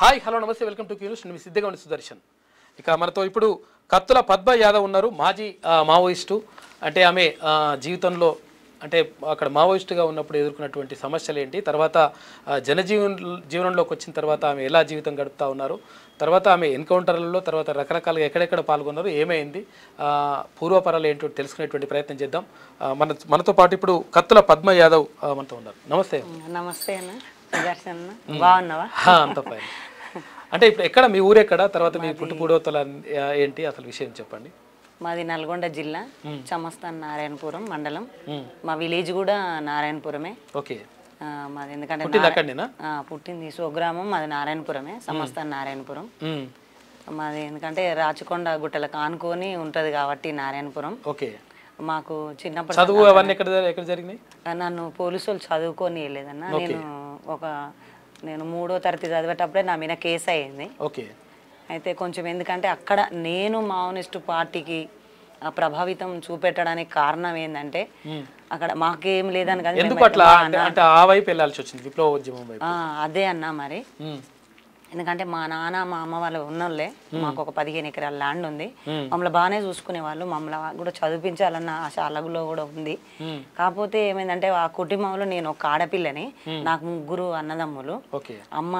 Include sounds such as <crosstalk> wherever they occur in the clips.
Hi hello నమస్తే welcome to news నేను సిద్ధంగా ఉంది సుదర్శన్ ఇక మనతో ఇప్పుడు కత్తుల పద్మ యాదవ్ ఉన్నారు మాజీ మావోయిస్టు అంటే ఆమె జీవితంలో అంటే అక్కడ మావోయిస్టుగా ఉన్నప్పుడు ఎదుర్కొన్నటువంటి సమస్యలు ఏంటి తర్వాత జనజీవన జీవనంలోకి వచ్చిన తర్వాత ఆమె ఎలా జీవితం గడుపుతూ ఉన్నారు తర్వాత ఆమె ఎన్కౌంటర్లలో తర్వాత రకరకాలుగా ఎక్కడెక్కడ పాల్గొన్నారు ఏమైంది పూర్వపరాలు ఏంటో తెలుసుకునేటువంటి ప్రయత్నం చేద్దాం మన మనతో పాటు ఇప్పుడు కత్తుల పద్మ యాదవ్ మనతో ఉన్నారు నమస్తే నమస్తే అన్న బాగున్నావా అంత అంటే ఇప్పుడు ఎక్కడ మీ ఊరు ఎక్కడ తర్వాత మీ పుట్టుపూడోతల ఏంటి అసలు విషయం చెప్పండి మాది నల్గొండ జిల్లా చమస్తాన్ నారాయణపురం మండలం మా విలేజ్ కూడా నారాయణపురమే ఓకే మాది ఎందుకంటే పుట్టింది స్వగ్రామం మాది నారాయణపురమే సమస్తాన్ నారాయణపురం మాది ఎందుకంటే రాచకొండ గుట్టలకు ఆనుకొని ఉంటది కాబట్టి నారాయణపురం ఓకే మాకు చిన్నప్పుడు చదువు అవన్నీ ఎక్కడ ఎక్కడ జరిగినాయి నన్ను పోలీసు వాళ్ళు చదువుకొని వెళ్ళేదన్నా నేను ఒక నేను మూడో తరగతి చదివేటప్పుడే నా మీద కేసు అయ్యింది ఓకే అయితే కొంచెం ఎందుకంటే అక్కడ నేను మావోనిస్టు పార్టీకి ప్రభావితం చూపెట్టడానికి కారణం ఏంటంటే అక్కడ మాకేం లేదని కదా అదే అన్నా మరి ఎందుకంటే మా నాన్న మా అమ్మ వాళ్ళు ఉన్నోళ్ళే మాకు ఒక పదిహేను ఎకరాల ల్యాండ్ ఉంది మమ్మల్ని బాగానే చూసుకునే వాళ్ళు మమ్మల్ని కూడా చదివించాలన్న ఆశ అలగులో కూడా ఉంది కాకపోతే ఏమైందంటే ఆ కుటుంబంలో నేను ఒక ఆడపిల్లని నాకు ముగ్గురు అన్నదమ్ములు అమ్మ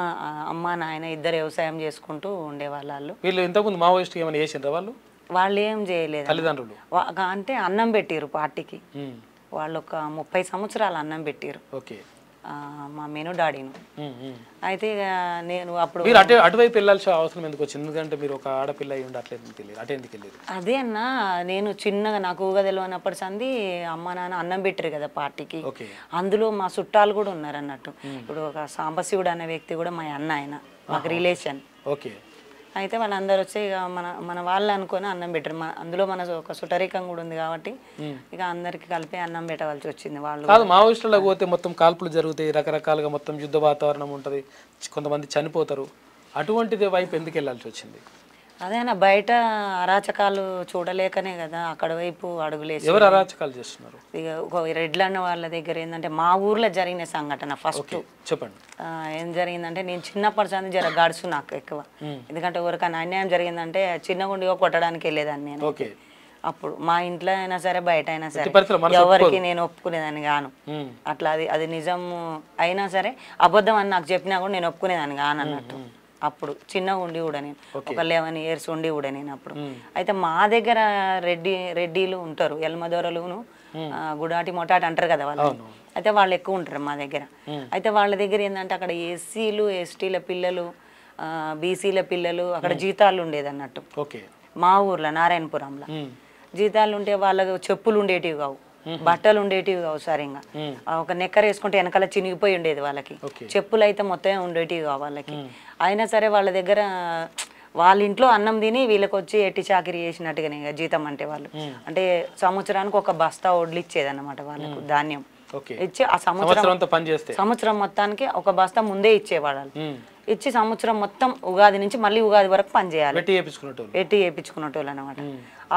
అమ్మ నాయన ఇద్దరు వ్యవసాయం చేసుకుంటూ ఉండేవాళ్ళు వీళ్ళు ఇంతకుముందు మావోయిస్ట్ ఏమైనా చేసిండ్రు వాళ్ళు వాళ్ళు ఏం చేయలేదు తల్లిదండ్రులు అంటే అన్నం పెట్టారు పార్టీకి వాళ్ళు ఒక ముప్పై సంవత్సరాలు అన్నం పెట్టారు మా మేను డాడీను అయితే నేను అప్పుడు అటువైపు వెళ్ళాల్సిన అవసరం ఎందుకు వచ్చింది ఎందుకంటే మీరు ఒక ఆడపిల్ల అయి ఉండట్లేదు వెళ్ళేది అదే అన్న నేను చిన్నగా నాకు ఊగా తెలియనప్పటి సంది అమ్మ నాన్న అన్నం పెట్టారు కదా పార్టీకి అందులో మా చుట్టాలు కూడా ఉన్నారు అన్నట్టు ఇప్పుడు ఒక సాంబశివుడు అనే వ్యక్తి కూడా మా అన్న ఆయన మాకు రిలేషన్ ఓకే అయితే వాళ్ళందరూ వచ్చి ఇక మన మన వాళ్ళు అనుకుని అన్నం పెట్టరు మన అందులో మన ఒక సుటరీకం కూడా ఉంది కాబట్టి ఇక అందరికి కలిపి అన్నం పెట్టవలసి వచ్చింది వాళ్ళు కాదు మావోయిస్టులకు పోతే మొత్తం కాల్పులు జరుగుతాయి రకరకాలుగా మొత్తం యుద్ధ వాతావరణం ఉంటుంది కొంతమంది చనిపోతారు అటువంటిది వైపు ఎందుకు వెళ్ళాల్సి వచ్చింది అదేనా బయట అరాచకాలు చూడలేకనే కదా అక్కడ వైపు అడుగులేసి ఎవరు అరాచకాలు చేస్తున్నారు ఇక రెడ్లన్న వాళ్ళ దగ్గర ఏంటంటే మా ఊర్లో జరిగిన సంఘటన ఫస్ట్ చెప్పండి ఏం జరిగిందంటే నేను చిన్నప్పటి సంది జర గడుసు నాకు ఎక్కువ ఎందుకంటే ఎవరికైనా అన్యాయం జరిగిందంటే చిన్న చిన్నగుండిగా కొట్టడానికి వెళ్ళేదాన్ని నేను అప్పుడు మా ఇంట్లో అయినా సరే బయట అయినా సరే ఎవరికి నేను ఒప్పుకునేదాన్ని గాను అట్లా అది అది నిజం అయినా సరే అబద్ధం అని నాకు చెప్పినా కూడా నేను ఒప్పుకునేదాన్ని గాను అన్నట్టు అప్పుడు చిన్నగా ఉండి కూడా నేను ఒక లెవెన్ ఇయర్స్ ఉండి కూడా నేను అప్పుడు అయితే మా దగ్గర రెడ్డి రెడ్డిలు ఉంటారు ఎల్మదొరలును గుడాటి మొటాటి అంటారు కదా వాళ్ళు అయితే వాళ్ళు ఎక్కువ ఉంటారు మా దగ్గర అయితే వాళ్ళ దగ్గర ఏంటంటే అక్కడ ఎస్సీలు ఎస్టీల పిల్లలు బీసీల పిల్లలు అక్కడ జీతాలు ఉండేది అన్నట్టు మా ఊర్లో నారాయణపురంలో జీతాలు ఉంటే వాళ్ళకు చెప్పులు ఉండేటివి కావు బట్టలు ఉండేటివి కావు ఇంకా ఒక నెక్కర్ వేసుకుంటే వెనకాల చినిగిపోయి ఉండేది వాళ్ళకి చెప్పులు అయితే మొత్తం ఉండేటివి వాళ్ళకి అయినా సరే వాళ్ళ దగ్గర వాళ్ళ ఇంట్లో అన్నం తిని వీళ్ళకి వచ్చి ఎట్టి చాకరీ చేసినట్టుగానే జీతం అంటే వాళ్ళు అంటే సంవత్సరానికి ఒక బస్తా ఒడ్లు ఇచ్చేది అనమాట వాళ్ళకు ధాన్యం ఇచ్చి ఆ సంవత్సరం సంవత్సరం మొత్తానికి ఒక బస్తా ముందే ఇచ్చేవాళ్ళు ఇచ్చి సంవత్సరం మొత్తం ఉగాది నుంచి మళ్ళీ ఉగాది వరకు పనిచేయాలి ఎట్టి చేయించుకున్నట్టు వాళ్ళు అనమాట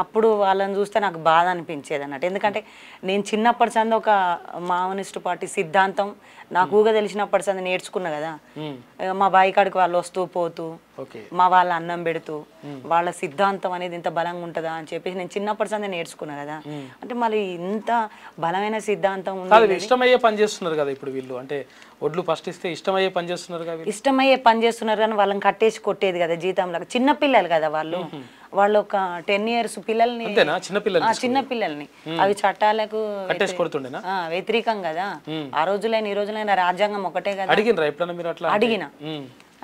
అప్పుడు వాళ్ళని చూస్తే నాకు బాధ అనిపించేది అన్నట్టు ఎందుకంటే నేను చిన్నప్పటి చంద ఒక మావనిస్ట్ పార్టీ సిద్ధాంతం నాకు ఊగ తెలిసినప్పటి చంద నేర్చుకున్నా కదా మా బాయి కాడికి వాళ్ళు వస్తూ పోతూ మా వాళ్ళ అన్నం పెడుతూ వాళ్ళ సిద్ధాంతం అనేది ఇంత బలంగా ఉంటుందా అని చెప్పేసి నేను చిన్నప్పటి చంద నేర్చుకున్నా కదా అంటే మళ్ళీ ఇంత బలమైన సిద్ధాంతం ఇష్టమయ్యే పని చేస్తున్నారు కదా ఇప్పుడు వీళ్ళు అంటే ఒడ్లు ఫస్ట్ ఇస్తే ఇష్టమయ్యే పని చేస్తున్నారు ఇష్టమయ్యే పని చేస్తున్నారు కానీ వాళ్ళని కట్టేసి కొట్టేది కదా జీతంలో చిన్నపిల్లలు కదా వాళ్ళు వాళ్ళు ఒక టెన్ ఇయర్స్ పిల్లల్ని చిన్న పిల్లల్ని అవి చట్టాలకు వ్యతిరేకం కదా ఆ రోజులైన ఈ రోజులైన రాజ్యాంగం ఒకటే కదా అడిగిన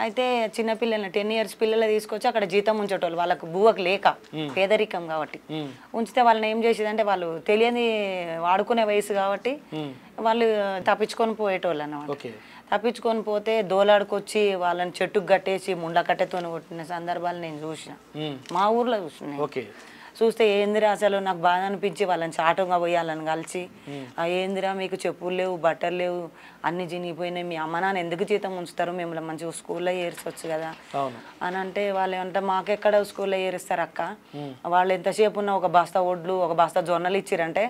అయితే చిన్న పిల్లల్ని టెన్ ఇయర్స్ పిల్లలు తీసుకొచ్చి అక్కడ జీతం ఉంచేటోళ్ళు వాళ్ళకు బువ్వకు లేక పేదరికం కాబట్టి ఉంచితే వాళ్ళని ఏం చేసేదంటే వాళ్ళు తెలియని వాడుకునే వయసు కాబట్టి వాళ్ళు తప్పించుకొని పోయేటోళ్ళు అన్నమాట తప్పించుకొని పోతే దోలాడుకొచ్చి వాళ్ళని చెట్టుకు కట్టేసి ముండ్ల కట్టెతో కొట్టిన సందర్భాలు నేను చూసిన మా ఊర్లో చూసిన ఓకే చూస్తే ఏందిరా అసలు నాకు బాధ అనిపించి వాళ్ళని చాటంగా పోయాలని కలిసి కలిసి ఏందిరా మీకు చెప్పులు లేవు బట్టలు లేవు అన్ని చినిగిపోయినాయి మీ అమ్మ నాన్న ఎందుకు జీతం ఉంచుతారు మిమ్మల్ని మంచిగా స్కూల్లో ఏర్చొచ్చు కదా అని అంటే వాళ్ళు ఏమంటే మాకెక్కడ స్కూల్లో ఏరిస్తారు అక్క వాళ్ళు ఎంతసేపు ఉన్న ఒక బస్తా ఒడ్లు ఒక బస్తా జొన్నలు ఇచ్చిరంటే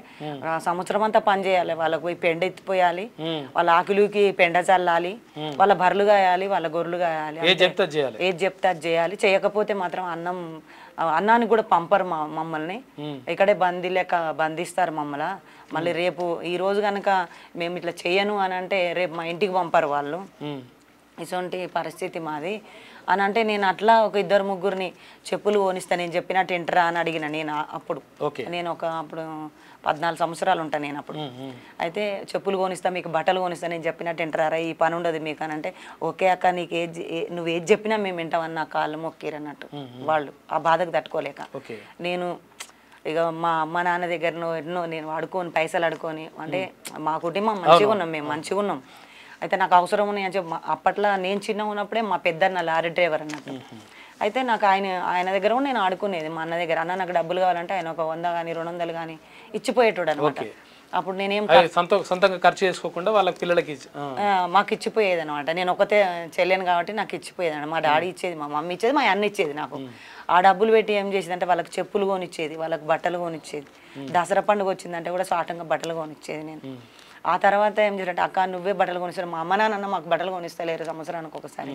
సంవత్సరం అంతా పని చేయాలి వాళ్ళకు పోయి పెండ ఎత్తిపోయాలి వాళ్ళ ఆకులుకి పెండ చల్లాలి వాళ్ళ బర్రెలు కాయాలి వాళ్ళ గొర్రెలు కాయాలి ఏది చెప్తే అది చేయాలి చేయకపోతే మాత్రం అన్నం అన్నానికి కూడా పంపరు మమ్మల్ని ఇక్కడే బందీ లెక్క బంధిస్తారు మమ్మల్ని మళ్ళీ రేపు ఈ రోజు కనుక మేము ఇట్లా చేయను అని అంటే రేపు మా ఇంటికి పంపారు వాళ్ళు ఇటువంటి పరిస్థితి మాది అని అంటే నేను అట్లా ఒక ఇద్దరు ముగ్గురిని చెప్పులు ఓనిస్తా నేను చెప్పినట్టు ఇంటరా అని అడిగిన నేను అప్పుడు నేను ఒక అప్పుడు పద్నాలుగు సంవత్సరాలు ఉంటాను నేను అప్పుడు అయితే చెప్పులు కొనిస్తా మీకు బట్టలు కొనిస్తా నేను చెప్పినట్టు ఇంటరారా ఈ పని ఉండదు మీకు అని అంటే ఓకే అక్క నీకు ఏది నువ్వు ఏది చెప్పినా మేము వింటామని నా కాళ్ళు మొక్కిరన్నట్టు వాళ్ళు ఆ బాధకు తట్టుకోలేక నేను ఇక మా అమ్మ నాన్న దగ్గర ఎన్నో నేను అడుకొని పైసలు అడుకొని అంటే మా కుటుంబం మంచిగా ఉన్నాం మేము మంచిగా ఉన్నాం అయితే నాకు అవసరం అని చెప్పి అప్పట్లో నేను చిన్న ఉన్నప్పుడే మా పెద్దన్న లారీ డ్రైవర్ అన్నట్టు అయితే నాకు ఆయన ఆయన దగ్గర కూడా నేను ఆడుకునేది మా అన్న దగ్గర అన్న నాకు డబ్బులు కావాలంటే ఆయన ఒక వంద కానీ రెండు వందలు కానీ ఇచ్చిపోయేటోడు అనమాట అప్పుడు నేనేం సొంతంగా ఖర్చు చేసుకోకుండా వాళ్ళ పిల్లలకి మాకు ఇచ్చిపోయేది అనమాట నేను ఒకతే చెల్లెను కాబట్టి నాకు ఇచ్చిపోయేది మా డాడీ ఇచ్చేది మా మమ్మీ ఇచ్చేది మా అన్న ఇచ్చేది నాకు ఆ డబ్బులు పెట్టి ఏం చేసిందంటే వాళ్ళకి చెప్పులు కొనిచ్చేది వాళ్ళకి బట్టలు కొనిచ్చేది దసరా పండుగ వచ్చిందంటే కూడా సాటంగా బట్టలు కొనిచ్చేది నేను ఆ తర్వాత ఏం చేయాలంటే అక్క నువ్వే బట్టలు కొనిస్తారు మా అమ్మ నాన్న మాకు బట్టలు కొనిస్తలేరు సంవత్సరానికి ఒకసారి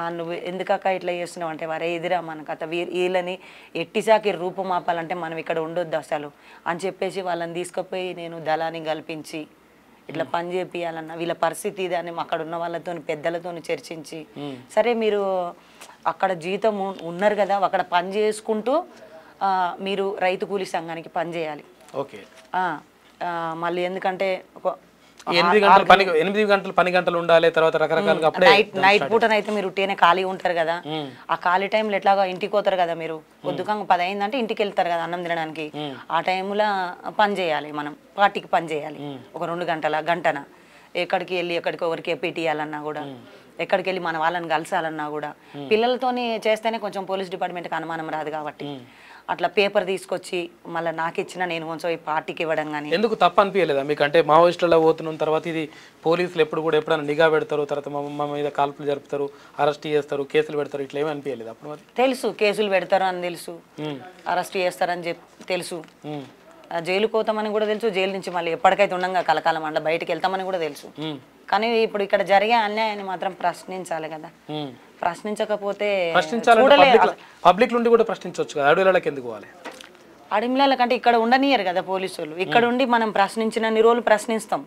ఆ నువ్వు ఎందుకక్క ఇట్లా చేస్తున్నావు అంటే వరే ఎదురా మన కథ వీళ్ళని ఎట్టిసాకి మాపాలంటే మనం ఇక్కడ ఉండొద్దు అసలు అని చెప్పేసి వాళ్ళని తీసుకుపోయి నేను దళాన్ని కల్పించి ఇట్లా పని చేపియాలన్న వీళ్ళ పరిస్థితి ఇది అని అక్కడ ఉన్న వాళ్ళతో పెద్దలతో చర్చించి సరే మీరు అక్కడ జీతం ఉన్నారు కదా అక్కడ పని చేసుకుంటూ మీరు రైతు కూలీ సంఘానికి పని చేయాలి ఓకే మళ్ళీ ఎందుకంటే ఎనిమిది గంటలు పని ఎనిమిది గంటలు పని గంటలు ఉండాలి తర్వాత రకరకాలుగా నైట్ నైట్ పూటనైతే మీరు ఉట్టేనే ఖాళీ ఉంటారు కదా ఆ ఖాళీ టైంలో ఎట్లాగా ఇంటికి పోతారు కదా మీరు పొద్దుగా పది అయిందంటే ఇంటికి వెళ్తారు కదా అన్నం తినడానికి ఆ టైంలో పని చేయాలి మనం పార్టీకి పని చేయాలి ఒక రెండు గంటల గంటన ఎక్కడికి వెళ్ళి ఎక్కడికి ఎవరికి ఎప్పిటియాలన్నా కూడా ఎక్కడికి వెళ్ళి మన వాళ్ళని కలిసాలన్నా కూడా పిల్లలతోని చేస్తేనే కొంచెం పోలీస్ డిపార్ట్మెంట్కి అనుమానం రాదు కాబట్టి అట్లా పేపర్ తీసుకొచ్చి మళ్ళీ నాకు ఇచ్చిన నేను కొంచెం ఈ పార్టీకి ఇవ్వడం కానీ ఎందుకు తప్పు అనిపించలేదా మీకు అంటే మావోయిస్టులలో పోతున్న తర్వాత ఇది పోలీసులు ఎప్పుడు కూడా ఎప్పుడైనా నిఘా పెడతారు తర్వాత మా మీద కాల్పులు జరుపుతారు అరెస్ట్ చేస్తారు కేసులు పెడతారు ఇట్లా ఏమీ అనిపించలేదు అప్పుడు తెలుసు కేసులు పెడతారు అని తెలుసు అరెస్ట్ చేస్తారని చెప్పి తెలుసు జైలు పోతామని కూడా తెలుసు జైలు నుంచి మళ్ళీ ఎప్పటికైతే ఉండంగా కలకాలం అంటే బయటకు వెళ్తామని కూడా తెలుసు కానీ ఇప్పుడు ఇక్కడ జరిగే అన్యాయాన్ని మాత్రం ప్రశ్నించాలి కదా ప్రశ్నించకపోతే ప్రశ్నించాలి పబ్లిక్ నుండి కూడా ప్రశ్నించవచ్చు కదా అడవులకి ఎందుకు పోవాలి అడిమిలాల కంటే ఇక్కడ ఉండనియరు కదా పోలీసు వాళ్ళు ఇక్కడ ఉండి మనం ప్రశ్నించిన రోజులు ప్రశ్నిస్తాం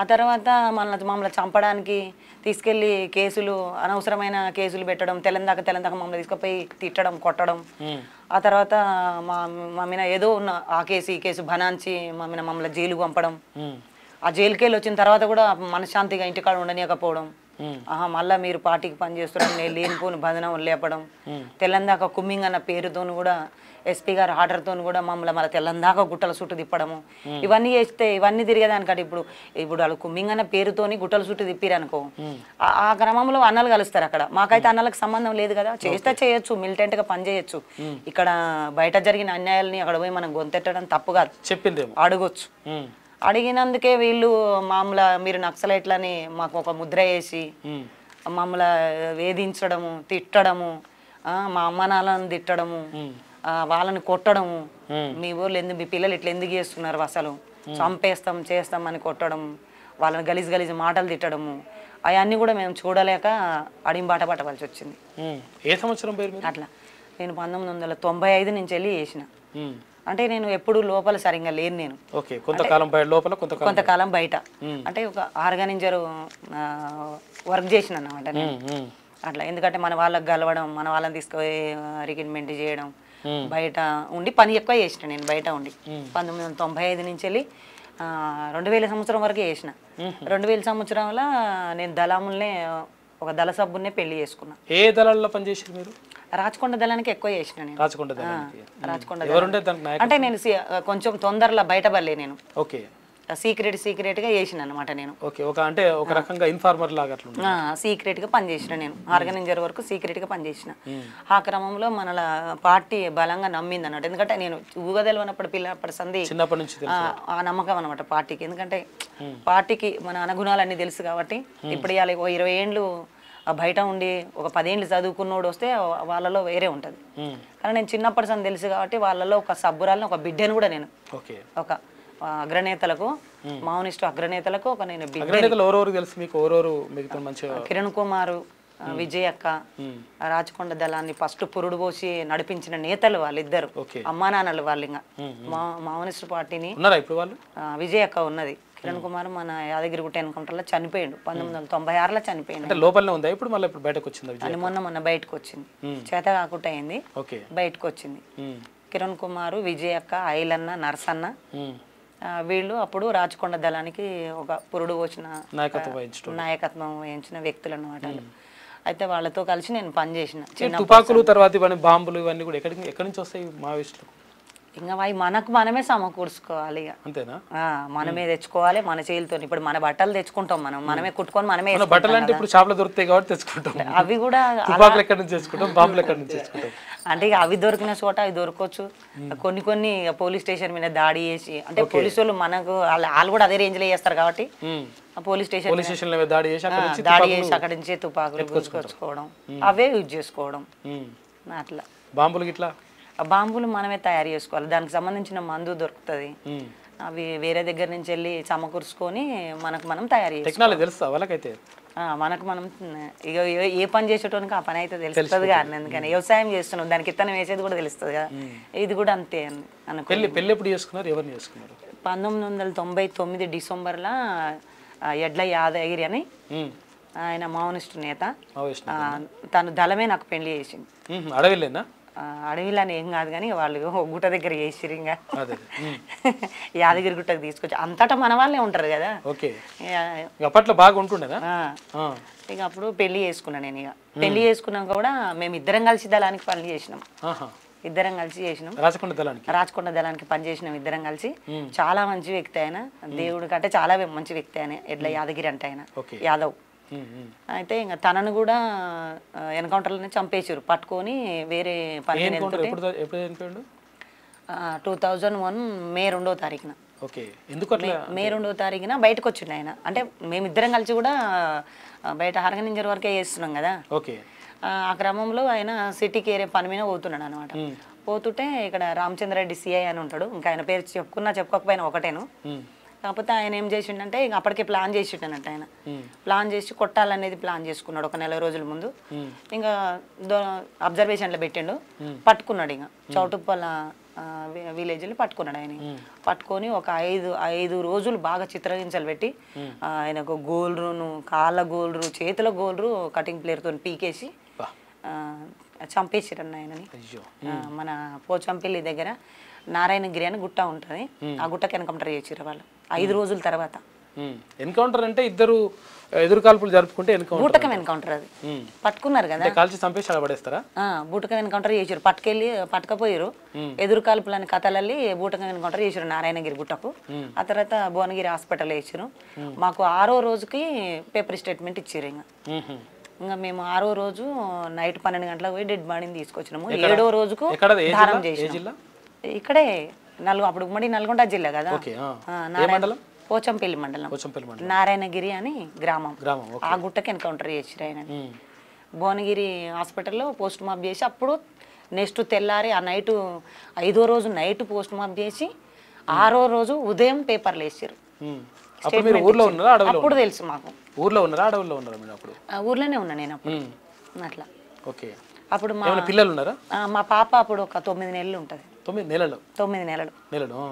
ఆ తర్వాత మన మమ్మల్ని చంపడానికి తీసుకెళ్లి కేసులు అనవసరమైన కేసులు పెట్టడం తెలందాక తెలందాక మమ్మల్ని తీసుకుపోయి తిట్టడం కొట్టడం ఆ తర్వాత మా మమ్మీన ఏదో ఉన్న ఆ కేసు ఈ కేసు బనాంచి మమ్మీన మమ్మల్ని జైలు పంపడం ఆ జైలుకెళ్ళి వచ్చిన తర్వాత కూడా మనశ్శాంతిగా ఇంటికాడ ఉండనీయకపోవడం ఆహా మళ్ళీ మీరు పార్టీకి పనిచేస్తున్నారు నేను లేనిపోని బంధనం లేపడం తెల్లందాక కుమ్మింగ్ అన్న పేరుతోని కూడా ఎస్పీ గారు ఆర్డర్తో కూడా మమ్మల్ని మన తెల్లందాక గుట్టల చుట్టూ తిప్పడము ఇవన్నీ చేస్తే ఇవన్నీ తిరిగేదానికంటే ఇప్పుడు ఇప్పుడు వాళ్ళు కుమ్మింగ్ అన్న పేరుతోని గుట్టల చుట్టూ తిప్పిరు అనుకో ఆ క్రమంలో అన్నలు కలుస్తారు అక్కడ మాకైతే అన్నలకు సంబంధం లేదు కదా చేస్తే చేయొచ్చు మిలిటెంట్గా పని చేయొచ్చు ఇక్కడ బయట జరిగిన అన్యాయాలని అక్కడ పోయి మనం గొంతెట్టడం తప్పు కాదు చెప్పింది అడగొచ్చు అడిగినందుకే వీళ్ళు మామూలు మీరు నక్సలైట్లని మాకు ఒక ముద్ర వేసి మమ్మల్ని వేధించడము తిట్టడము మా అమ్మ నాన్నలను తిట్టడము వాళ్ళని కొట్టడము మీ ఊర్లో ఎందుకు మీ పిల్లలు ఇట్లా ఎందుకు చేస్తున్నారు అసలు చంపేస్తాం చేస్తాం అని కొట్టడం వాళ్ళని గలీజ్ గలీజ్ మాటలు తిట్టడము అవన్నీ కూడా మేము చూడలేక అడింబాట పట్టవలసి వచ్చింది ఏ సంవత్సరం అట్లా నేను పంతొమ్మిది వందల తొంభై ఐదు నుంచి వెళ్ళి చేసిన అంటే నేను ఎప్పుడు లోపల సరిగ్గా లేను నేను ఓకే కొంతకాలం బయట అంటే ఒక ఆర్గనైజర్ వర్క్ చేసిన అన్నమాట అట్లా ఎందుకంటే మన వాళ్ళకి గలవడం మన వాళ్ళని తీసుకుపోయి రికమెండ్ చేయడం బయట ఉండి పని ఎక్కువ చేసిన నేను బయట ఉండి పంతొమ్మిది వందల తొంభై ఐదు నుంచి వెళ్ళి రెండు వేల సంవత్సరం వరకు చేసిన రెండు వేల సంవత్సరంలో నేను దళాముల్నే ఒక దళ సబ్బునే పెళ్లి చేసుకున్నా ఏ దళాల్లో పనిచేసారు మీరు రాజకొండ దళానికి ఎక్కువ చేసిన నేను రాజకొండ అంటే నేను కొంచెం తొందరలో బయటపడలే నేను ఓకే సీక్రెట్ సీక్రెట్ గా చేసిన అనమాట నేను ఓకే ఒక అంటే ఒక రకంగా ఇన్ఫార్మర్ లాగా అట్లా సీక్రెట్ గా పనిచేసిన నేను ఆర్గనైజర్ వరకు సీక్రెట్ గా పనిచేసిన ఆ క్రమంలో మన పార్టీ బలంగా నమ్మింది అన్నమాట ఎందుకంటే నేను పిల్ల అప్పటి సంధి చిన్నప్పటి నుంచి ఆ నమ్మకం అనమాట పార్టీకి ఎందుకంటే పార్టీకి మన అనుగుణాలన్నీ తెలుసు కాబట్టి ఇప్పుడు ఇవాళ ఇరవై ఏండ్లు బయట ఉండి ఒక పదేళ్ళు చదువుకున్నోడు వస్తే వాళ్ళలో వేరే ఉంటుంది కానీ నేను చిన్నప్పటి సంది తెలుసు కాబట్టి వాళ్ళలో ఒక సబ్బురాలని ఒక బిడ్డను కూడా నేను ఒక అగ్రనేతలకు మామూనిస్టు అగ్రనేతలకు ఒక నేను కిరణ్ కుమారు విజయ్ అక్క రాచకొండ దళాన్ని ఫస్ట్ పురుడు పోసి నడిపించిన నేతలు వాళ్ళిద్దరు అమ్మా నాన్నలు వాళ్ళు ఇంకా మావోనిస్ట్ పార్టీని విజయ్ అక్క ఉన్నది కిరణ్ కుమార్ మన యాదగిరి ఎన్కౌంటర్ లో చనిపోయాడు పంతొమ్మిది వందల తొంభై ఆరులో చనిపోయింది లోపలనే ఇప్పుడు మళ్ళీ ఇప్పుడు బయటకు వచ్చింది మొన్న మొన్న బయటకు వచ్చింది చేత కాకుండా అయింది బయటకు వచ్చింది కిరణ్ కుమార్ విజయ్ అక్క ఐలన్న నర్సన్న వీళ్ళు అప్పుడు రాచకొండ దళానికి ఒక పురుడు వచ్చిన నాయకత్వం వహించిన వ్యక్తులు అన్నమాట అయితే వాళ్ళతో కలిసి నేను పని చేసిన తుపాకులు తర్వాత ఇవన్నీ బాంబులు ఇవన్నీ కూడా ఎక్కడికి ఎక్కడి నుంచి వస్తాయి మావోయిస్టులు ఇంకా అవి మనకు మనమే సమకూర్చుకోవాలి అంతేనా మనమే తెచ్చుకోవాలి మన చేతులతో ఇప్పుడు మన బట్టలు తెచ్చుకుంటాం మనం మనమే కుట్టుకొని మనమే బట్టలు అంటే ఇప్పుడు షాప్ దొరుకుతాయి కాబట్టి తెచ్చుకుంటాం అవి కూడా ఎక్కడి నుంచి తెచ్చుకుంటాం బాంబులు నుంచి తెచ్చుకుంటాం అంటే ఇక అవి దొరికిన చోట అవి దొరకవచ్చు కొన్ని కొన్ని పోలీస్ స్టేషన్ మీద దాడి చేసి అంటే పోలీసు వాళ్ళు మనకు వాళ్ళు కూడా అదే రేంజ్ లో చేస్తారు కాబట్టి పోలీస్ స్టేషన్ పోలీస్ స్టేషన్ దాడి చేసి అక్కడ నుంచి దాడి చేసి అక్కడ నుంచి తుపాకులు గుర్తుకొచ్చుకోవడం అవే యూజ్ చేసుకోవడం అట్లా బాంబులు ఇట్లా బాంబులు మనమే తయారు చేసుకోవాలి దానికి సంబంధించిన మందు దొరుకుతుంది అవి వేరే దగ్గర నుంచి వెళ్ళి సమకూర్చుకొని మనకు మనం తయారు టెక్నాలజీ తెలుస్తా వాళ్ళకైతే మనకు మనం ఇక ఏ పని చేసేటోనికి ఆ పని అయితే తెలుస్తుంది కానీ అందుకని వ్యవసాయం చేస్తున్నాం దానికి ఇత్తనం వేసేది కూడా తెలుస్తుంది కదా ఇది కూడా అంతే అని పెళ్లి పెళ్లి పెళ్ళి ఎప్పుడు చేసుకున్నారు ఎవరిని చేసుకున్నారు పంతొమ్మిది వందల తొంభై తొమ్మిది డిసెంబర్లో ఎడ్ల యాదగిరి అని ఆయన మావోనిస్టు నేత తను దళమే నాకు పెళ్లి చేసింది అడవిలేనా అడవిలో ఏం కాదు కానీ వాళ్ళు గుట్ట దగ్గర చేసిరు ఇంకా <laughs> యాదగిరి గుట్టకు తీసుకొచ్చి అంతటా మన వాళ్ళే ఉంటారు కదా అప్పట్లో బాగా ఉంటుండేదా ఇక అప్పుడు పెళ్లి చేసుకున్నా నేను ఇక పెళ్లి చేసుకున్నాం కూడా మేము ఇద్దరం కలిసి దళానికి పనులు చేసినాం ఇద్దరం కలిసి చేసినాం రాచకొండ దళానికి రాచకొండ దళానికి పనిచేసినాం ఇద్దరం కలిసి చాలా మంచి వ్యక్తి ఆయన దేవుడు కంటే చాలా మంచి వ్యక్తి ఆయన ఎడ్ల యాదగిరి అంటే ఆయన యాదవ్ అయితే ఇంకా తనను కూడా ఎన్కౌంటర్లోనే చంపేసారు పట్టుకొని వేరే పని టూ థౌజండ్ వన్ మే రెండో తారీఖున మే రెండో తారీఖున బయటకు వచ్చిండు ఆయన అంటే మేమిద్దరం కలిసి కూడా బయట హరగనింజర్ వరకే చేస్తున్నాం కదా ఓకే ఆ క్రమంలో ఆయన సిటీకి ఏరే పని మీద పోతున్నాడు అనమాట పోతుంటే ఇక్కడ రామచంద్రరెడ్డి సిఐ అని ఉంటాడు ఇంకా ఆయన పేరు చెప్పుకున్నా చెప్పుకోకపోయినా ఒకటేను కాకపోతే ఆయన ఏం చేసిండంటే ఇంకా అప్పటికే ప్లాన్ చేసిండనట్టు ఆయన ప్లాన్ చేసి కొట్టాలనేది ప్లాన్ చేసుకున్నాడు ఒక నెల రోజుల ముందు ఇంకా అబ్జర్వేషన్లో పెట్టిండు పట్టుకున్నాడు ఇంకా చౌటుప్పల విలేజ్లో పట్టుకున్నాడు ఆయన పట్టుకొని ఒక ఐదు ఐదు రోజులు బాగా చిత్రహింసలు పెట్టి ఆయనకు గోల్డ్రూను కాళ్ళ గోల్డ్రు చేతుల గోల్డ్రు కటింగ్ ప్లేయర్తో పీకేసి చంపేసిరన్న ఆయనని మన పోచంపల్లి దగ్గర నారాయణగిరి అని గుట్ట ఉంటుంది ఆ గుట్టకి ఎన్కౌంటర్ చేసిరు వాళ్ళు ఐదు రోజుల తర్వాత ఎన్కౌంటర్ అంటే ఇద్దరు ఎదురు కాల్పులు జరుపుకుంటే బూటకం ఎన్కౌంటర్ అది పట్టుకున్నారు కదా కాల్చి చంపేసి బూటకం ఎన్కౌంటర్ చేసారు పట్టుకెళ్ళి పట్టుకపోయారు ఎదురు కాల్పులు అని కథలల్లి బూటకం ఎన్కౌంటర్ చేసారు నారాయణగిరి గుట్టకు ఆ తర్వాత భువనగిరి హాస్పిటల్ వేసారు మాకు ఆరో రోజుకి పేపర్ స్టేట్మెంట్ ఇచ్చారు ఇంకా ఇంకా మేము ఆరో రోజు నైట్ పన్నెండు గంటలకు పోయి డెడ్ బాడీని తీసుకొచ్చినాము ఏడో రోజుకు ధారం చేసినాం ఇక్కడే నల్గొ అప్పుడు మడి నల్గొండ జిల్లా కదా పోచంపల్లి మండలం నారాయణగిరి అని గ్రామం ఆ గుట్టకి ఎన్కౌంటర్ చేసిరు ఆయన భువనగిరి హాస్పిటల్లో పోస్ట్ మార్ప్ చేసి అప్పుడు నెక్స్ట్ తెల్లారి ఆ నైట్ ఐదో రోజు నైట్ పోస్ట్ మార్ప్ చేసి ఆరో రోజు ఉదయం పేపర్లు వేసారు అప్పుడు తెలుసు మాకు ఊర్లో ఉన్నారా అడవుల్లో ఉన్నారా మీరు అప్పుడు ఊర్లోనే ఉన్నా నేను అప్పుడు అట్లా ఓకే అప్పుడు మా పిల్లలు ఉన్నారా మా పాప అప్పుడు ఒక తొమ్మిది నెలలు ఉంటుంది తొమ్మిది నెలలు తొమ్మిది నెలలు నెలలు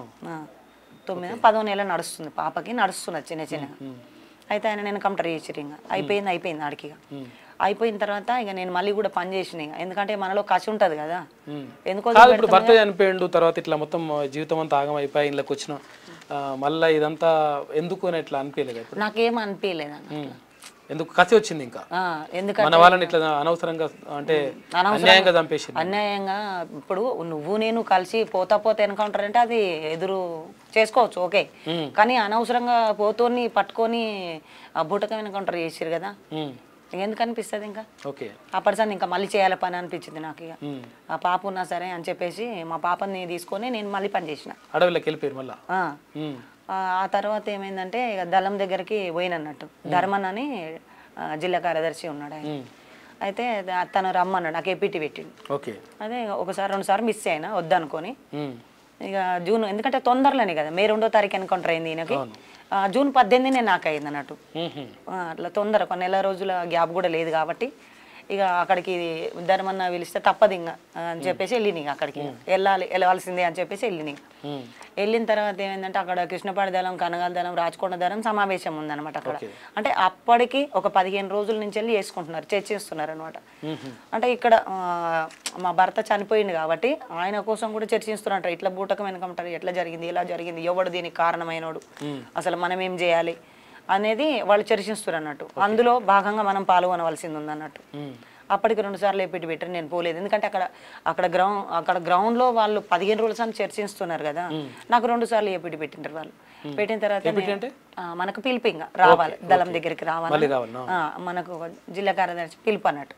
తొమ్మిది పదో నెలలు నడుస్తుంది పాపకి నడుస్తున్నది చిన్న చిన్న అయితే ఆయన నేను కంప్యూటర్ చేసిరు ఇంకా అయిపోయింది అయిపోయింది ఆడికి అయిపోయిన తర్వాత ఇక నేను మళ్ళీ కూడా పని చేసిన ఇంకా ఎందుకంటే మనలో కసి ఉంటుంది కదా ఎందుకో భర్త చనిపోయిండు తర్వాత ఇట్లా మొత్తం జీవితం అంతా ఆగం అయిపోయి ఇళ్ళకి వచ్చిన మళ్ళీ ఇదంతా ఎందుకు అని ఇట్లా అనిపించలేదు నాకేం అనిపించలేదు ఎందుకు కసి వచ్చింది ఇంకా మన వాళ్ళని ఇట్లా అనవసరంగా అంటే అన్యాయంగా చంపేసింది అన్యాయంగా ఇప్పుడు నువ్వు నేను కలిసి పోతా పోతే ఎన్కౌంటర్ అంటే అది ఎదురు చేసుకోవచ్చు ఓకే కానీ అనవసరంగా పోతోని పట్టుకొని బూటకం ఎన్కౌంటర్ చేసారు కదా ఎందుకు అనిపిస్తుంది ఇంకా ఓకే సార్ ఇంకా మళ్ళీ చేయాలి పని అనిపించింది నాకు ఇక ఆ పాప ఉన్నా సరే అని చెప్పేసి మా పాపని తీసుకొని నేను మళ్ళీ పని చేసిన అడవిలోకి వెళ్ళిపోయారు మళ్ళీ ఆ తర్వాత ఏమైందంటే ఇక దళం దగ్గరికి పోయినట్టు ధర్మన్ అని జిల్లా కార్యదర్శి ఉన్నాడు ఆయన అయితే తను రమ్మన్నాడు నాకు ఏపీటీ పెట్టిండు ఓకే అదే ఒకసారి రెండు సార్లు మిస్ అయినా వద్దనుకొని ఇక జూన్ ఎందుకంటే తొందరలోనే కదా మే రెండో తారీఖు ఎన్కౌంటర్ అయింది ఈయనకి జూన్ పద్దెనిమిదినే నాకు అయింది అన్నట్టు అట్లా తొందర ఒక నెల రోజుల గ్యాప్ కూడా లేదు కాబట్టి ఇక అక్కడికి ధర్మన్న పిలిస్తే తప్పదు ఇంకా అని చెప్పేసి వెళ్ళింది ఇంకా అక్కడికి వెళ్ళాలి వెళ్ళవలసిందే అని చెప్పేసి వెళ్ళినాయి వెళ్ళిన తర్వాత ఏమైందంటే అక్కడ కృష్ణపాడి దళం కనగాల దళం రాజకొండ దళం సమావేశం ఉందన్నమాట అక్కడ అంటే అప్పటికి ఒక పదిహేను రోజుల నుంచి వెళ్ళి చేసుకుంటున్నారు చర్చిస్తున్నారు అనమాట అంటే ఇక్కడ మా భర్త చనిపోయింది కాబట్టి ఆయన కోసం కూడా చర్చిస్తున్నట్టు ఇట్లా బూటకం వెనకమంటారు ఎట్లా జరిగింది ఎలా జరిగింది ఎవడు దీనికి కారణమైనడు అసలు మనం ఏం చేయాలి అనేది వాళ్ళు చర్చిస్తారు అన్నట్టు అందులో భాగంగా మనం పాల్గొనవలసింది ఉందన్నట్టు అప్పటికి రెండు సార్లు లేపేటి బెటర్ నేను పోలేదు ఎందుకంటే అక్కడ అక్కడ గ్రౌండ్ అక్కడ గ్రౌండ్ లో వాళ్ళు పదిహేను రోజులు అని చర్చిస్తున్నారు కదా నాకు రెండు సార్లు లేపేటి పెట్టింటారు వాళ్ళు పెట్టిన తర్వాత మనకు పిలిపింగ్ రావాలి దళం దగ్గరికి రావాలి మనకు జిల్లా కార్యదర్శి పిలుపు అన్నట్టు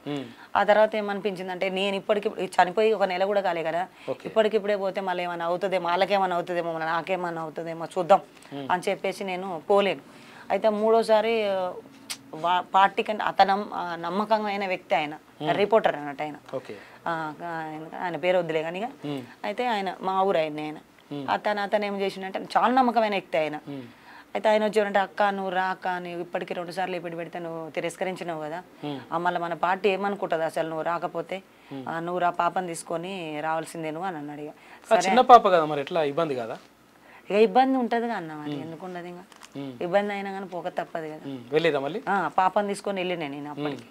ఆ తర్వాత ఏమనిపించిందంటే నేను ఇప్పటికి చనిపోయి ఒక నెల కూడా కాలే కదా ఇప్పటికిప్పుడే పోతే మళ్ళీ ఏమైనా అవుతుందేమో వాళ్ళకేమైనా అవుతుందేమో నాకేమైనా అవుతుందేమో చూద్దాం అని చెప్పేసి నేను పోలేను అయితే మూడోసారి పార్టీ కంటే అతను నమ్మకమైన వ్యక్తి ఆయన రిపోర్టర్ అన్నట్టు ఆయన ఆయన పేరు వద్దులే కానీ అయితే ఆయన మా ఊరు ఆయన ఆయన అతను అతను ఏం చేసిండంటే చాలా నమ్మకమైన వ్యక్తి ఆయన అయితే ఆయన వచ్చేవారంటే అక్క నువ్వు రా అక్క నువ్వు ఇప్పటికీ రెండు సార్లు ఇప్పుడు పెడితే నువ్వు తిరస్కరించినావు కదా మళ్ళీ మన పార్టీ ఏమనుకుంటుంది అసలు నువ్వు రాకపోతే నువ్వు రా పాపను తీసుకొని రావాల్సిందే నువ్వు అని అన్నాడు ఇక చిన్న పాప కదా మరి ఎట్లా ఇబ్బంది కదా ఇక ఇబ్బంది ఉంటుంది అన్న మరి ఎందుకు ఉండదు ఇంకా ఇబ్బంది అయినా కానీ పోక తప్పదు కదా వెళ్ళేదా మళ్ళీ పాపం తీసుకొని వెళ్ళినా నేను అప్పటికి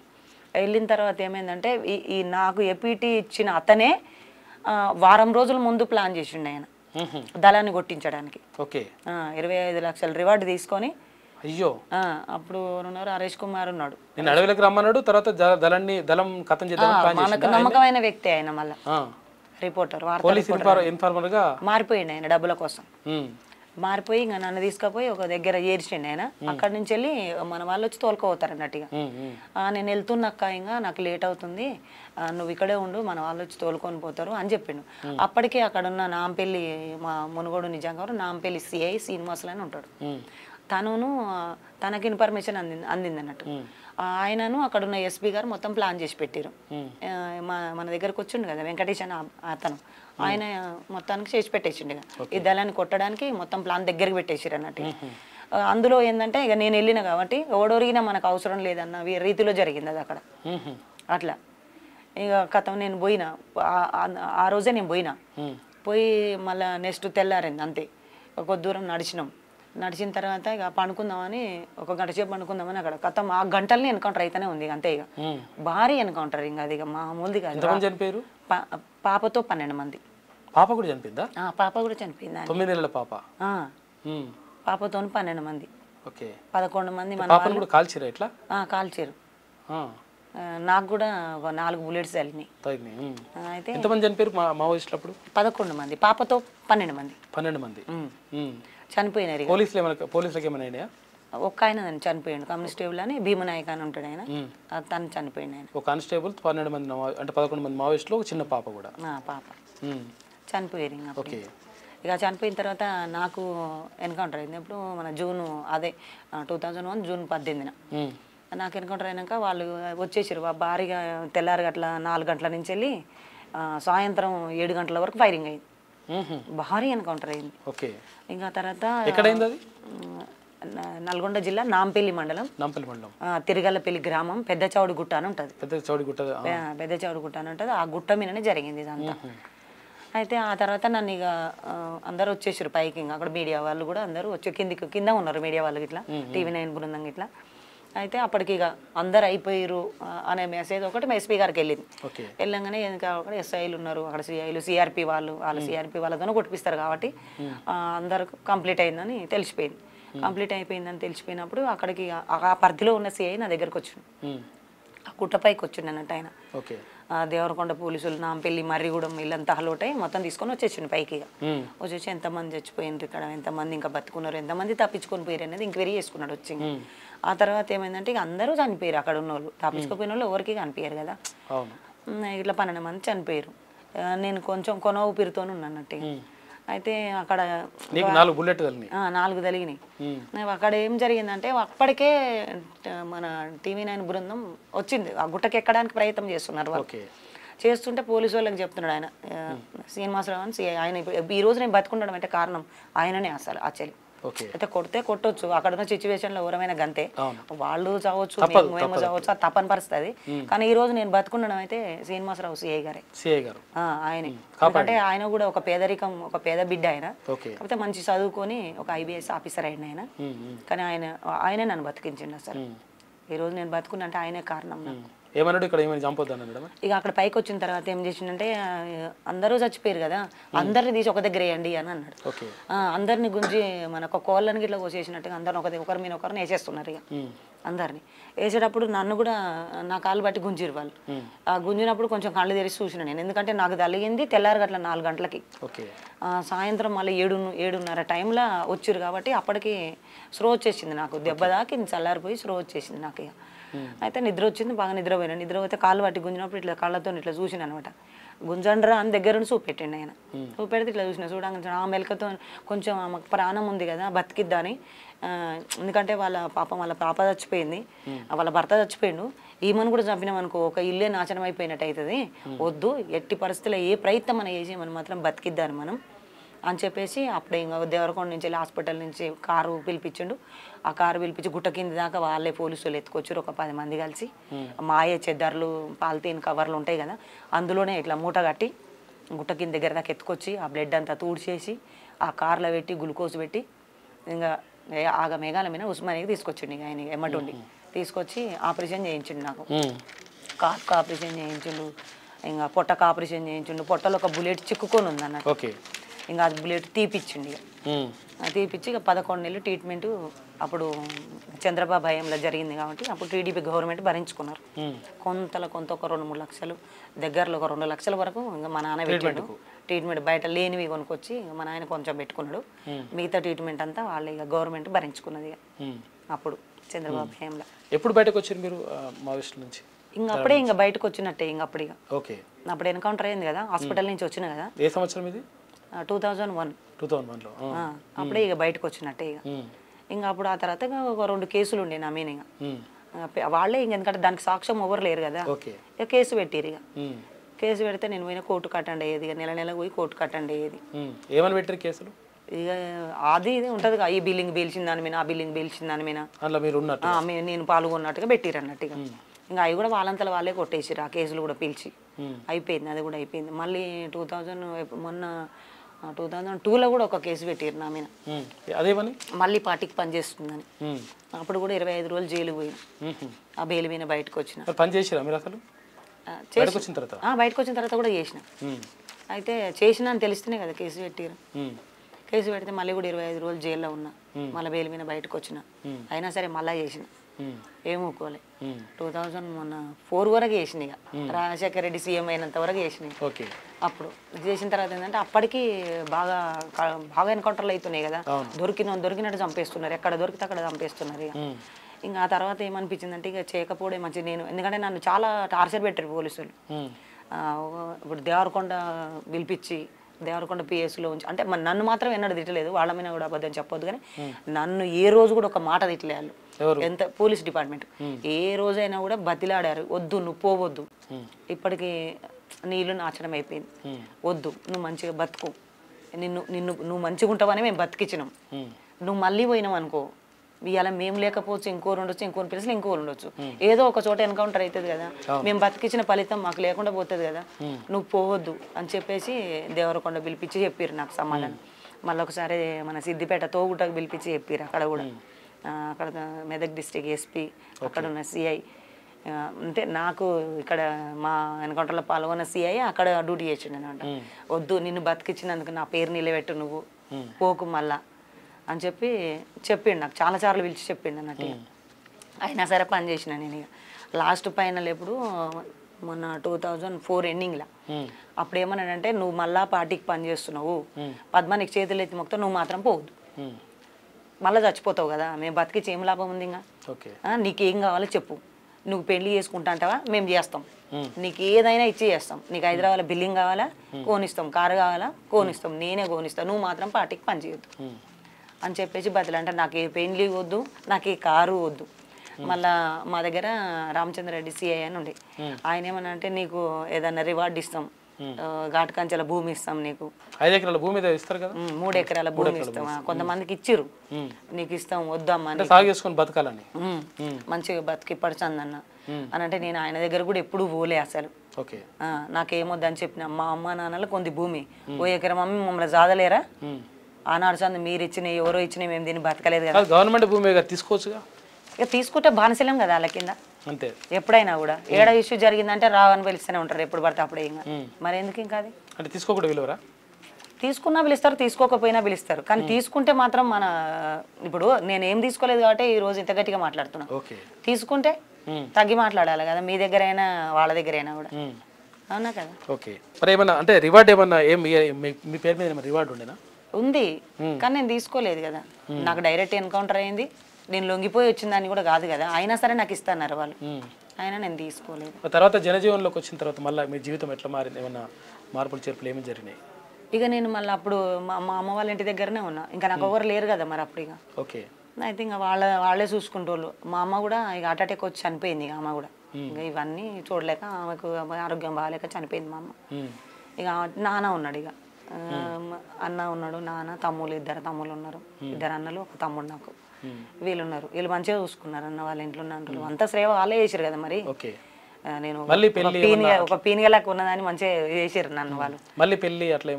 వెళ్ళిన తర్వాత ఏమైందంటే ఈ నాకు ఎపిటి ఇచ్చిన అతనే వారం రోజుల ముందు ప్లాన్ చేసిండు ఆయన దళాన్ని కొట్టించడానికి ఓకే ఇరవై ఐదు లక్షల రివార్డు తీసుకొని అయ్యో అప్పుడు ఉన్నారు హరీష్ కుమార్ ఉన్నాడు నేను అడవిలోకి రమ్మన్నాడు తర్వాత దళాన్ని దళం కథం చేద్దాం నమ్మకమైన వ్యక్తి ఆయన మళ్ళీ రిపోర్టర్ ఇన్ఫార్మర్ గా మారిపోయిండు ఆయన డబ్బుల కోసం మారిపోయి ఇంకా నన్ను తీసుకుపోయి ఒక దగ్గర చేర్చిండు ఆయన అక్కడ నుంచి వెళ్ళి మన వాళ్ళు వచ్చి తోలుకోపోతారన్నట్టు అన్నట్టుగా నేను అక్క ఇంకా నాకు లేట్ అవుతుంది నువ్వు ఇక్కడే ఉండు మన వాళ్ళు వచ్చి తోలుకొని పోతారు అని చెప్పిండు అప్పటికే అక్కడ ఉన్న నాంపల్లి మా మునుగోడు గారు నాంపల్లి సిఐ శ్రీనివాసులు అని ఉంటాడు తనును తనకి ఇన్ఫర్మేషన్ అంది అందిందన్నట్టు అన్నట్టు ఆయనను అక్కడ ఉన్న ఎస్పీ గారు మొత్తం ప్లాన్ చేసి పెట్టారు మా మన దగ్గరకు వచ్చిండు కదా వెంకటేష్ అని అతను ఆయన మొత్తానికి చేసి పెట్టేసిండు ఈ దళాన్ని కొట్టడానికి మొత్తం ప్లాన్ దగ్గరికి పెట్టేసారు అన్నట్టు అందులో ఏంటంటే ఇక నేను వెళ్ళిన కాబట్టి ఎవడొరిగినా మనకు అవసరం లేదన్న రీతిలో జరిగింది అది అక్కడ అట్లా ఇక కథం నేను పోయినా ఆ రోజే నేను పోయినా పోయి మళ్ళీ నెక్స్ట్ తెల్లారింది అంతే కొద్ది దూరం నడిచినాం నడిచిన తర్వాత ఇక పండుకుందామని ఒక గంట సేపు పండుకుందామని అక్కడ కథ ఆ గంటలని ఎన్కౌంటర్ అయితేనే ఉంది అంతే ఇక భారీ ఎన్కౌంటర్ ఇంకా అది ఇక మామూలుది చనిపోయారు పాపతో పన్నెండు మంది పాప కూడా చనిపోయిందా పాప కూడా చనిపోయింది తొమ్మిది నెలల పాప పాపతో పన్నెండు మంది ఓకే పదకొండు మంది కూడా కాల్చారు ఎట్లా కాల్చారు నాకు కూడా నాలుగు బుల్లెట్స్ తగిలినాయి అయితే ఎంతమంది చనిపోయారు మావోయిస్టులు అప్పుడు పదకొండు మంది పాపతో పన్నెండు మంది పన్నెండు మంది చనిపోయినారు పోలీసులు ఏమైనా పోలీసులకు ఏమైనా ఒక్క ఆయన చనిపోయాడు కానిస్టేబుల్ అని భీమనాయక్ అని ఉంటాడు ఆయన తను చనిపోయింది ఆయన ఒక కానిస్టేబుల్ పన్నెండు మంది అంటే పదకొండు మంది మావోయిస్టులు ఒక చిన్న పాప కూడా పాప చనిపోయారు ఇంకా ఓకే ఇక చనిపోయిన తర్వాత నాకు ఎన్కౌంటర్ అయింది ఇప్పుడు మన జూన్ అదే టూ థౌజండ్ వన్ జూన్ పద్దెనిమిదిన నాకు ఎన్కౌంటర్ అయినాక వాళ్ళు వచ్చేసారు భారీగా తెల్లారి గట్ల నాలుగు గంటల నుంచి వెళ్ళి సాయంత్రం ఏడు గంటల వరకు ఫైరింగ్ అయింది భారీ ఎన్కౌంటర్ అయింది ఓకే ఇంకా తర్వాత నల్గొండ జిల్లా నాంపల్లి మండలం నాంపల్లి మండలం తిరగలపల్లి గ్రామం పెద్ద చౌడి గుట్ట అని ఉంటుంది పెద్ద చౌడి గుట్ట పెద్ద గుట్ట అని ఉంటుంది ఆ గుట్ట మీదనే జరిగింది ఇదంతా అయితే ఆ తర్వాత నన్ను ఇక అందరూ వచ్చేసారు పైకి అక్కడ మీడియా వాళ్ళు కూడా అందరూ వచ్చి కిందికి కింద ఉన్నారు మీడియా వాళ్ళు ఇట్లా టీవీ నైన్ బృందం ఇట్లా అయితే అప్పటికి ఇక అందరు అయిపోయారు అనే మెసేజ్ ఒకటి మా ఎస్పీ గారికి వెళ్ళింది వెళ్ళంగానే ఇంకా ఎస్ఐలు ఉన్నారు అక్కడ సిఐలు సిఆర్పీ వాళ్ళు వాళ్ళ సిఆర్పీ వాళ్ళతో కొట్టిపిస్తారు కాబట్టి అందరు కంప్లీట్ అయిందని తెలిసిపోయింది కంప్లీట్ అయిపోయిందని తెలిసిపోయినప్పుడు అక్కడికి ఆ పరిధిలో ఉన్న సిఐ నా దగ్గరకు వచ్చిండు ఆ కుట్టపైకి వచ్చిండు అన్నట్టు ఆయన దేవరకొండ పోలీసులు నా పెళ్లి మర్రిగూడెం వీళ్ళంతా హలోటై మొత్తం తీసుకొని వచ్చేసిండు పైకి వచ్చేసి ఎంతమంది చచ్చిపోయింది ఇక్కడ ఎంతమంది ఇంకా బతుకున్నారు ఎంతమంది తప్పించుకొని పోయారు అనేది ఇంక్వైరీ చేసుకున్నాడు వచ్చి ఆ తర్వాత ఏమైందంటే ఇక అందరూ చనిపోయారు అక్కడ ఉన్న వాళ్ళు తప్పించుకోపోయిన వాళ్ళు ఎవరికి కనిపించారు కదా ఇట్లా పన్నెండు మంది చనిపోయారు నేను కొంచెం కొన ఊపిరితో ఉన్నట్టు అయితే అక్కడ నాలుగు బుల్లెట్ నాలుగు తగిలినాయి అక్కడ ఏం జరిగిందంటే అప్పటికే మన టీవీ నైన్ బృందం వచ్చింది ఆ గుట్టకి ఎక్కడానికి ప్రయత్నం చేస్తున్నారు చేస్తుంటే పోలీసు వాళ్ళకి చెప్తున్నాడు ఆయన శ్రీనివాసరావు అని ఆయన ఈ రోజు నేను బతుకుండడం అంటే కారణం ఆయననే అసలు ఆ చెల్లి అయితే కొడితే కొట్టొచ్చు అక్కడ ఉన్న సిచ్యువేషన్ లో ఎవరైనా గంతే వాళ్ళు చావచ్చు మేము చావచ్చు అది తప్పని పరిస్థితి కానీ ఈ రోజు నేను బతుకుండడం అయితే శ్రీనివాసరావు సిఐ గారే సిఐ గారు ఆయన అంటే ఆయన కూడా ఒక పేదరికం ఒక పేద బిడ్డ ఆయన కాకపోతే మంచి చదువుకొని ఒక ఐబిఎస్ ఆఫీసర్ అయిన ఆయన కానీ ఆయన ఆయనే నన్ను బతికించిండు అసలు ఈ రోజు నేను బతుకున్నా అంటే ఆయనే కారణం నాకు ఏమన్నాడు ఇక్కడ ఏమైనా చంపొద్దాను ఇక అక్కడ పైకి వచ్చిన తర్వాత ఏం చేసిందంటే అందరూ చచ్చిపోయారు కదా hmm. అందరిని తీసి ఒక దగ్గర వేయండి అని అన్నాడు అందరిని గురించి మనకు కోళ్ళని గిట్ల కోసేసినట్టుగా అందరిని ఒక ఒకరి మీద ఒకరిని వేసేస్తున్నారు ఇక hmm. అందరిని వేసేటప్పుడు నన్ను కూడా నా కాళ్ళు బట్టి గుంజిరు వాళ్ళు hmm. ఆ గుంజినప్పుడు కొంచెం కళ్ళు తెరిచి చూసిన నేను ఎందుకంటే నాకు తల్లిగింది తెల్లారు గట్ల నాలుగు గంటలకి సాయంత్రం మళ్ళీ ఏడు ఏడున్నర టైంలో వచ్చారు కాబట్టి అప్పటికి స్రో వచ్చేసింది నాకు దెబ్బ దాకి చల్లారిపోయి స్రో వచ్చేసింది నాకు ఇక అయితే నిద్ర వచ్చింది బాగా నిద్రపోయినా నిద్రపోతే కాళ్ళు పట్టి గుంజినప్పుడు ఇట్లా కాళ్ళతో ఇట్లా చూసిన అనమాట గుంజండ్రా అని దగ్గర నుంచి చూపెట్టండి ఆయన చూపెడితే ఇట్లా చూసిన చూడంగా ఆ మెలకతో కొంచెం ఆమెకు ప్రాణం ఉంది కదా బతికిద్దా అని ఎందుకంటే వాళ్ళ పాపం వాళ్ళ పాప చచ్చిపోయింది వాళ్ళ భర్త చచ్చిపోయిండు ఈమెను కూడా చంపినాం అనుకో ఒక ఇల్లే నాశనం అయిపోయినట్టు అవుతుంది వద్దు ఎట్టి పరిస్థితుల్లో ఏ ప్రయత్నం మనం చేసి మనం మాత్రం బతికిద్దాను మనం అని చెప్పేసి అప్పుడు ఇంకా దేవరకొండ నుంచి హాస్పిటల్ నుంచి కారు పిలిపించిండు ఆ కారు పిలిపించి గుట్ట కింద దాకా వాళ్ళే పోలీసు ఎత్తుకొచ్చారు ఒక పది మంది కలిసి మాయే చెద్దర్లు పాలితీన్ కవర్లు ఉంటాయి కదా అందులోనే ఇట్లా మూట కట్టి గుట్ట కింద దగ్గర దాకా ఎత్తుకొచ్చి ఆ బ్లడ్ అంతా తూడ్చేసి ఆ కార్లో పెట్టి గ్లూకోజ్ పెట్టి ఇంకా ఆగ మేఘాల మీద ఉస్మానికి తీసుకొచ్చిండి ఆయన ఎమ్మటుండి తీసుకొచ్చి ఆపరేషన్ చేయించిండు నాకు కాఫ్ ఆపరేషన్ చేయించిండు ఇంకా పొట్టకు ఆపరేషన్ చేయించిండు పొట్టలో ఒక బుల్లెట్ చిక్కుకొని ఉంది అన్నట్టు ఇంకా అది బుల్లెట్ తీపిచ్చిండి తీపిచ్చి ఇక పదకొండు నెలలు ట్రీట్మెంట్ అప్పుడు చంద్రబాబు హయాంలో జరిగింది కాబట్టి అప్పుడు టీడీపీ గవర్నమెంట్ భరించుకున్నారు కొంతలో కొంత ఒక రెండు మూడు లక్షలు దగ్గరలో ఒక రెండు లక్షల వరకు ఇంకా మా నాన్న పెట్టాడు ట్రీట్మెంట్ బయట లేనివి కొనుక్కొచ్చి మా నాయన కొంచెం పెట్టుకున్నాడు మిగతా ట్రీట్మెంట్ అంతా వాళ్ళు ఇక గవర్నమెంట్ భరించుకున్నది అప్పుడు చంద్రబాబు హయాంలో ఎప్పుడు బయటకు వచ్చారు మీరు మావిస్ట్ నుంచి ఇంకా అప్పుడే ఇంకా బయటకు వచ్చినట్టే ఇంకా అప్పుడు ఓకే అప్పుడు ఎన్కౌంటర్ అయింది కదా హాస్పిటల్ నుంచి వచ్చిన కదా ఏ సంవత్సరం ఇది two thousand one two thousand అప్పుడే ఇక బయటకు వచ్చినట్టే ఇక ఇంకా అప్పుడు ఆ తర్వాత ఒక రెండు కేసులు ఉండే నా మీద ఇంకా వాళ్ళే ఇంకెందుకంటే ఎందుకంటే దానికి సాక్ష్యం ఎవరు లేరు కదా ఇక కేసు పెట్టిరు ఇక కేసు పెడితే నేను పోయిన కోర్టు కట్టండి అయ్యేది ఇక నెల నెల పోయి కోర్టు కట్టండి అయ్యేది ఏమని పెట్టారు కేసులు ఇక అది ఇది ఉంటది ఈ బిల్లింగ్ పీల్చింది దాని మీద ఆ బిల్లింగ్ పీల్చింది దాని మీద మీరు నేను పాల్గొన్నట్టుగా పెట్టిరు అన్నట్టు ఇక ఇంకా అవి కూడా వాళ్ళంతల వాళ్ళే కొట్టేసిరు ఆ కేసులు కూడా పిలిచి అయిపోయింది అది కూడా అయిపోయింది మళ్ళీ టూ థౌజండ్ మొన్న టూ థౌజండ్ టూలో కూడా ఒక కేసు పెట్టారు నా మీద అదేమని మళ్ళీ పార్టీకి పనిచేస్తుందని అప్పుడు కూడా ఇరవై ఐదు రోజులు జైలు పోయిన ఆ బెయిల్ మీద బయటకు వచ్చిన పనిచేసారా మీరు అసలు బయటకు వచ్చిన తర్వాత బయటకు వచ్చిన తర్వాత కూడా చేసిన అయితే చేసిన అని తెలిస్తేనే కదా కేసు పెట్టారు కేసు పెడితే మళ్ళీ కూడా ఇరవై ఐదు రోజులు జైల్లో ఉన్నా మళ్ళీ బెయిల్ మీద బయటకు వచ్చిన అయినా సరే మళ్ళీ చేసిన ఏమనుకోలే టూ థౌజండ్ మన ఫోర్ వరకు వేసిన ఇక hmm. రాజశేఖర రెడ్డి సీఎం అయినంత వరకు వేసిన అప్పుడు చేసిన తర్వాత ఏంటంటే అప్పటికి బాగా బాగా ఎన్కౌంటర్లు అవుతున్నాయి కదా దొరికిన దొరికినట్టు చంపేస్తున్నారు ఎక్కడ దొరికితే అక్కడ చంపేస్తున్నారు ఇక hmm. ఇంకా ఆ తర్వాత ఏమనిపించిందంటే ఇక చేయకపోవడం మంచిది నేను ఎందుకంటే నన్ను చాలా టార్చర్ పెట్టారు పోలీసులు hmm. ఇప్పుడు దేవరకొండ పిలిపించి దేవరకొండ పిఎస్లో ఉంచి అంటే నన్ను మాత్రం ఎన్నడూ తిట్టలేదు వాళ్ళ మీద కూడా అబద్ధం చెప్పొద్దు కానీ నన్ను ఏ రోజు కూడా ఒక మాట తిట్టలేదు ఎంత పోలీస్ డిపార్ట్మెంట్ ఏ రోజైనా కూడా బతిలాడారు వద్దు నువ్వు పోవద్దు ఇప్పటికి నీళ్ళు నాచడం అయిపోయింది వద్దు నువ్వు మంచిగా బతుకు నిన్ను నిన్ను నువ్వు మంచిగా ఉంటావని మేము బతికిచ్చినాం నువ్వు మళ్ళీ పోయినాం అనుకో ఇవాళ మేము లేకపోవచ్చు ఇంకోరు ఉండొచ్చు ఇంకోరు పిలిచిన ఇంకోరు ఉండొచ్చు ఏదో ఒక చోట ఎన్కౌంటర్ అవుతుంది కదా మేము బతికిచ్చిన ఫలితం మాకు లేకుండా పోతుంది కదా నువ్వు పోవద్దు అని చెప్పేసి దేవరకొండ పిలిపించి చెప్పారు నాకు సమాధానం మళ్ళీ ఒకసారి మన సిద్దిపేట తోగుటకు పిలిపించి చెప్పారు అక్కడ కూడా అక్కడ మెదక్ డిస్టిక్ ఎస్పీ అక్కడ ఉన్న సిఐ అంటే నాకు ఇక్కడ మా ఎన్కౌంటర్లో పాల్గొన్న సిఐ అక్కడ డ్యూటీ చేసిండు అనమాట వద్దు నిన్ను బతికిచ్చినందుకు నా పేరు నిలబెట్టు నువ్వు పోకు మళ్ళా అని చెప్పి చెప్పిండు నాకు చాలా సార్లు పిలిచి చెప్పిండు అన్నట్టు అయినా సరే పని చేసిన నేను లాస్ట్ ఫైనల్ ఎప్పుడు మొన్న టూ థౌజండ్ ఫోర్ ఎండింగ్లో అప్పుడు ఏమన్నాడంటే నువ్వు మళ్ళా పార్టీకి పని చేస్తున్నావు పద్మానికి చేతులు ఎత్తి మొక్కతో నువ్వు మాత్రం పోవద్దు మళ్ళీ చచ్చిపోతావు కదా మేము బతికిచ్చి ఏం లాభం ఉంది ఇంకా నీకేం కావాలో చెప్పు నువ్వు పెళ్లి చేసుకుంటా అంటావా మేము చేస్తాం నీకు ఏదైనా ఇచ్చి చేస్తాం నీకు హైదరాబాద్లో బిల్డింగ్ కావాలా కోనిస్తాం కారు కావాలా కోనిస్తాం నేనే కోనిస్తాను నువ్వు మాత్రం పార్టీకి పనిచేయద్దు అని చెప్పేసి బతులు అంటే నాకు ఏ పెళ్లి వద్దు నాకు ఏ కారు వద్దు మళ్ళా మా దగ్గర రామచంద్ర రెడ్డి సిఐ అని ఉండే ఆయన ఏమన్నా అంటే నీకు ఏదైనా రివార్డ్ ఇస్తాం Hmm. ఘాటుకంచెల భూమి ఇస్తాం నీకు ఐదు ఎకరాల భూమి ఇస్తారు కదా hmm, మూడు ఎకరాల భూమి ఇస్తాం కొంతమందికి ఇచ్చారు hmm. నీకు ఇస్తాం వద్దామా సాగేసుకొని బతకాలని మంచిగా బతికి పడుచందన్న అని అంటే నేను ఆయన దగ్గర కూడా ఎప్పుడు పోలే అసలు అని చెప్పిన మా అమ్మ నాన్నలు కొంది భూమి ఓ ఎకరం అమ్మ మమ్మల్ని జాదలేరా ఆనాడు చంద మీరు ఇచ్చిన ఎవరో ఇచ్చిన మేము దీన్ని బతకలేదు కదా గవర్నమెంట్ భూమి తీసుకోవచ్చు ఇక తీసుకుంటే బానిసలేం కదా వాళ్ళ కింద అంతే ఎప్పుడైనా కూడా ఏడ ఇష్యూ జరిగిందంటే రావని పిలుస్తూనే ఉంటారు ఎప్పుడు పడితే అప్పుడే ఇంకా మరి ఎందుకు ఇంకా అది అంటే తీసుకోకూడదు విలువరా తీసుకున్నా పిలుస్తారు తీసుకోకపోయినా పిలుస్తారు కానీ తీసుకుంటే మాత్రం మన ఇప్పుడు నేను ఏం తీసుకోలేదు కాబట్టి ఈ రోజు ఇంత గట్టిగా మాట్లాడుతున్నా తీసుకుంటే తగ్గి మాట్లాడాలి కదా మీ దగ్గరైనా వాళ్ళ దగ్గరైనా కూడా అవునా కదా ఓకే మరి ఏమన్నా అంటే రివార్డ్ ఏమన్నా మీ పేరు మీద రివార్డ్ ఉండేనా ఉంది కానీ నేను తీసుకోలేదు కదా నాకు డైరెక్ట్ ఎన్కౌంటర్ అయింది నేను లొంగిపోయి వచ్చిందని కూడా కాదు కదా అయినా సరే నాకు ఇస్తాన్నారు వాళ్ళు అయినా నేను తీసుకోలేదు తర్వాత జనజీవనంలోకి వచ్చిన తర్వాత మళ్ళీ మీ జీవితం ఎట్లా మారింది ఏమన్నా మార్పులు చేర్పులు ఏమి జరిగినాయి ఇక నేను మళ్ళీ అప్పుడు మా అమ్మ వాళ్ళ ఇంటి దగ్గరనే ఉన్నా ఇంకా నాకు ఎవరు లేరు కదా మరి అప్పుడు ఇక ఓకే అయితే ఇంకా వాళ్ళ వాళ్ళే చూసుకుంటోళ్ళు మా అమ్మ కూడా ఇక హార్ట్ అటాక్ వచ్చి చనిపోయింది ఇక అమ్మ కూడా ఇంకా ఇవన్నీ చూడలేక ఆమెకు ఆరోగ్యం బాగాలేక చనిపోయింది మా అమ్మ ఇక నాన్న ఉన్నాడు ఇక అన్న ఉన్నాడు నాన్న తమ్ముళ్ళు ఇద్దరు తమ్ముళ్ళు ఉన్నారు ఇద్దరు అన్నలు ఒక తమ్ముడు నాకు వీళ్ళున్నారు వీళ్ళు మంచిగా చూసుకున్నారు అన్న వాళ్ళ ఇంట్లో అంటారు అంత శ్రేవ వాళ్ళే చేసారు కదా మరి నేను ఒక పీనిగలాగా ఉన్నదాన్ని మంచిగా చేసారు నన్ను వాళ్ళు మళ్ళీ పెళ్లి అట్లా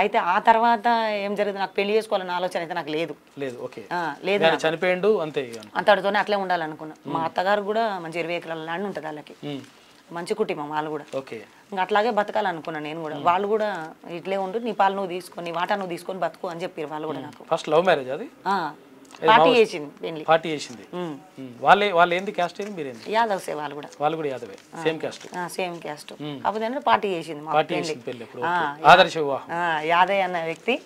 అయితే ఆ తర్వాత ఏం జరిగింది నాకు పెళ్లి చేసుకోవాలన్న ఆలోచన అయితే నాకు లేదు లేదు ఓకే లేదు చనిపోయిండు అంతే అంతటితోనే అట్లే ఉండాలనుకున్నా మా అత్తగారు కూడా మంచి ఇరవై ఎకరాల ల్యాండ్ ఉంటుంది వాళ్ళకి మంచి కుటుంబం వాళ్ళు కూడా ఓకే ఇంకా అట్లాగే బతకాలనుకున్నాను నేను కూడా వాళ్ళు కూడా ఇట్లే ఉండు నీ పాలు నువ్వు తీసుకొని వాటా నువ్వు తీసుకొని బతుకు అని చెప్పారు వాళ్ళు కూడా నాకు ఫస్ట్ లవ్ మ్యారేజ్ అది పార్టీ చేసింది పెళ్లి పార్టీ చేసింది వాళ్ళే వాళ్ళు ఏంది క్యాస్ట్ ఏంది మీరేంది యాదవ్సే వాళ్ళు కూడా వాళ్ళు కూడా యాదవే సేమ్ క్యాస్ట్ సేమ్ క్యాస్ట్ కాకపోతే పార్టీ చేసింది మా పెళ్లి ఆదర్శ యాదవ్ అన్న వ్యక్తి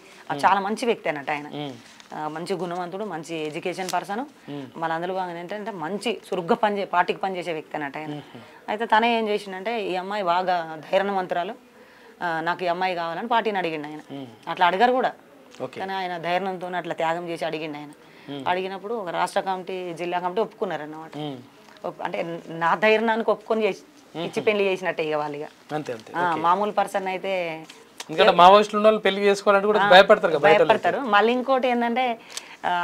చాలా మంచి వ్యక్తి అన్నట్టు ఆయన మంచి గుణవంతుడు మంచి ఎడ్యుకేషన్ పర్సన్ మన అందులో భాగంగా ఏంటంటే మంచి చురుగ్గా పనిచే పార్టీకి పనిచేసే వ్యక్తి అన్నట్టు ఆయన అయితే తనే ఏం చేసిండే ఈ అమ్మాయి బాగా ధైర్యవంతురాలు నాకు ఈ అమ్మాయి కావాలని పార్టీని అడిగిండు ఆయన అట్లా అడిగారు కూడా కానీ ఆయన ధైర్యంతో అట్లా త్యాగం చేసి అడిగిండు ఆయన అడిగినప్పుడు ఒక రాష్ట్ర కమిటీ జిల్లా కమిటీ ఒప్పుకున్నారు అన్నమాట అంటే నా ధైర్యానికి ఒప్పుకొని చేసి ఇచ్చి పెళ్లి చేసినట్టే ఇక వాళ్ళు ఇక మామూలు పర్సన్ అయితే ఎందుకంటే మావోయిస్టులు ఉన్న వాళ్ళు పెళ్లి చేసుకోవాలంటే కూడా భయపడతారు భయపడతారు మళ్ళీ ఇంకోటి ఏంటంటే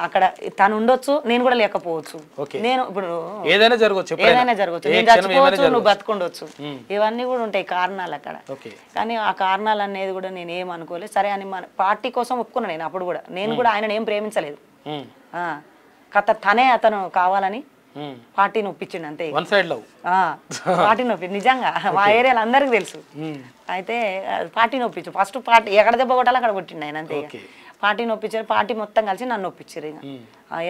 అక్కడ తను ఉండొచ్చు నేను కూడా లేకపోవచ్చు నేను ఇప్పుడు ఏదైనా జరగవచ్చు ఏదైనా జరగవచ్చు నేను చచ్చిపోవచ్చు నువ్వు బతుకుండొచ్చు ఇవన్నీ కూడా ఉంటాయి కారణాలు అక్కడ కానీ ఆ కారణాలు అనేది కూడా నేను ఏం అనుకోలేదు సరే అని మన పార్టీ కోసం ఒప్పుకున్నాను నేను అప్పుడు కూడా నేను కూడా ఆయన ఏం ప్రేమించలేదు కథ తనే అతను కావాలని పార్టీ నొప్పించిండు అంతే పార్టీ నొప్పి నిజంగా <laughs> మా ఏరియాలో అందరికి తెలుసు hmm. అయితే పార్టీ నొప్పించు ఫస్ట్ పార్టీ ఎక్కడ దెబ్బ కొట్టాలో అక్కడ కొట్టిండు ఆయన అంతే పార్టీ నొప్పించారు పార్టీ మొత్తం కలిసి నన్ను ఒప్పించారు ఇక hmm.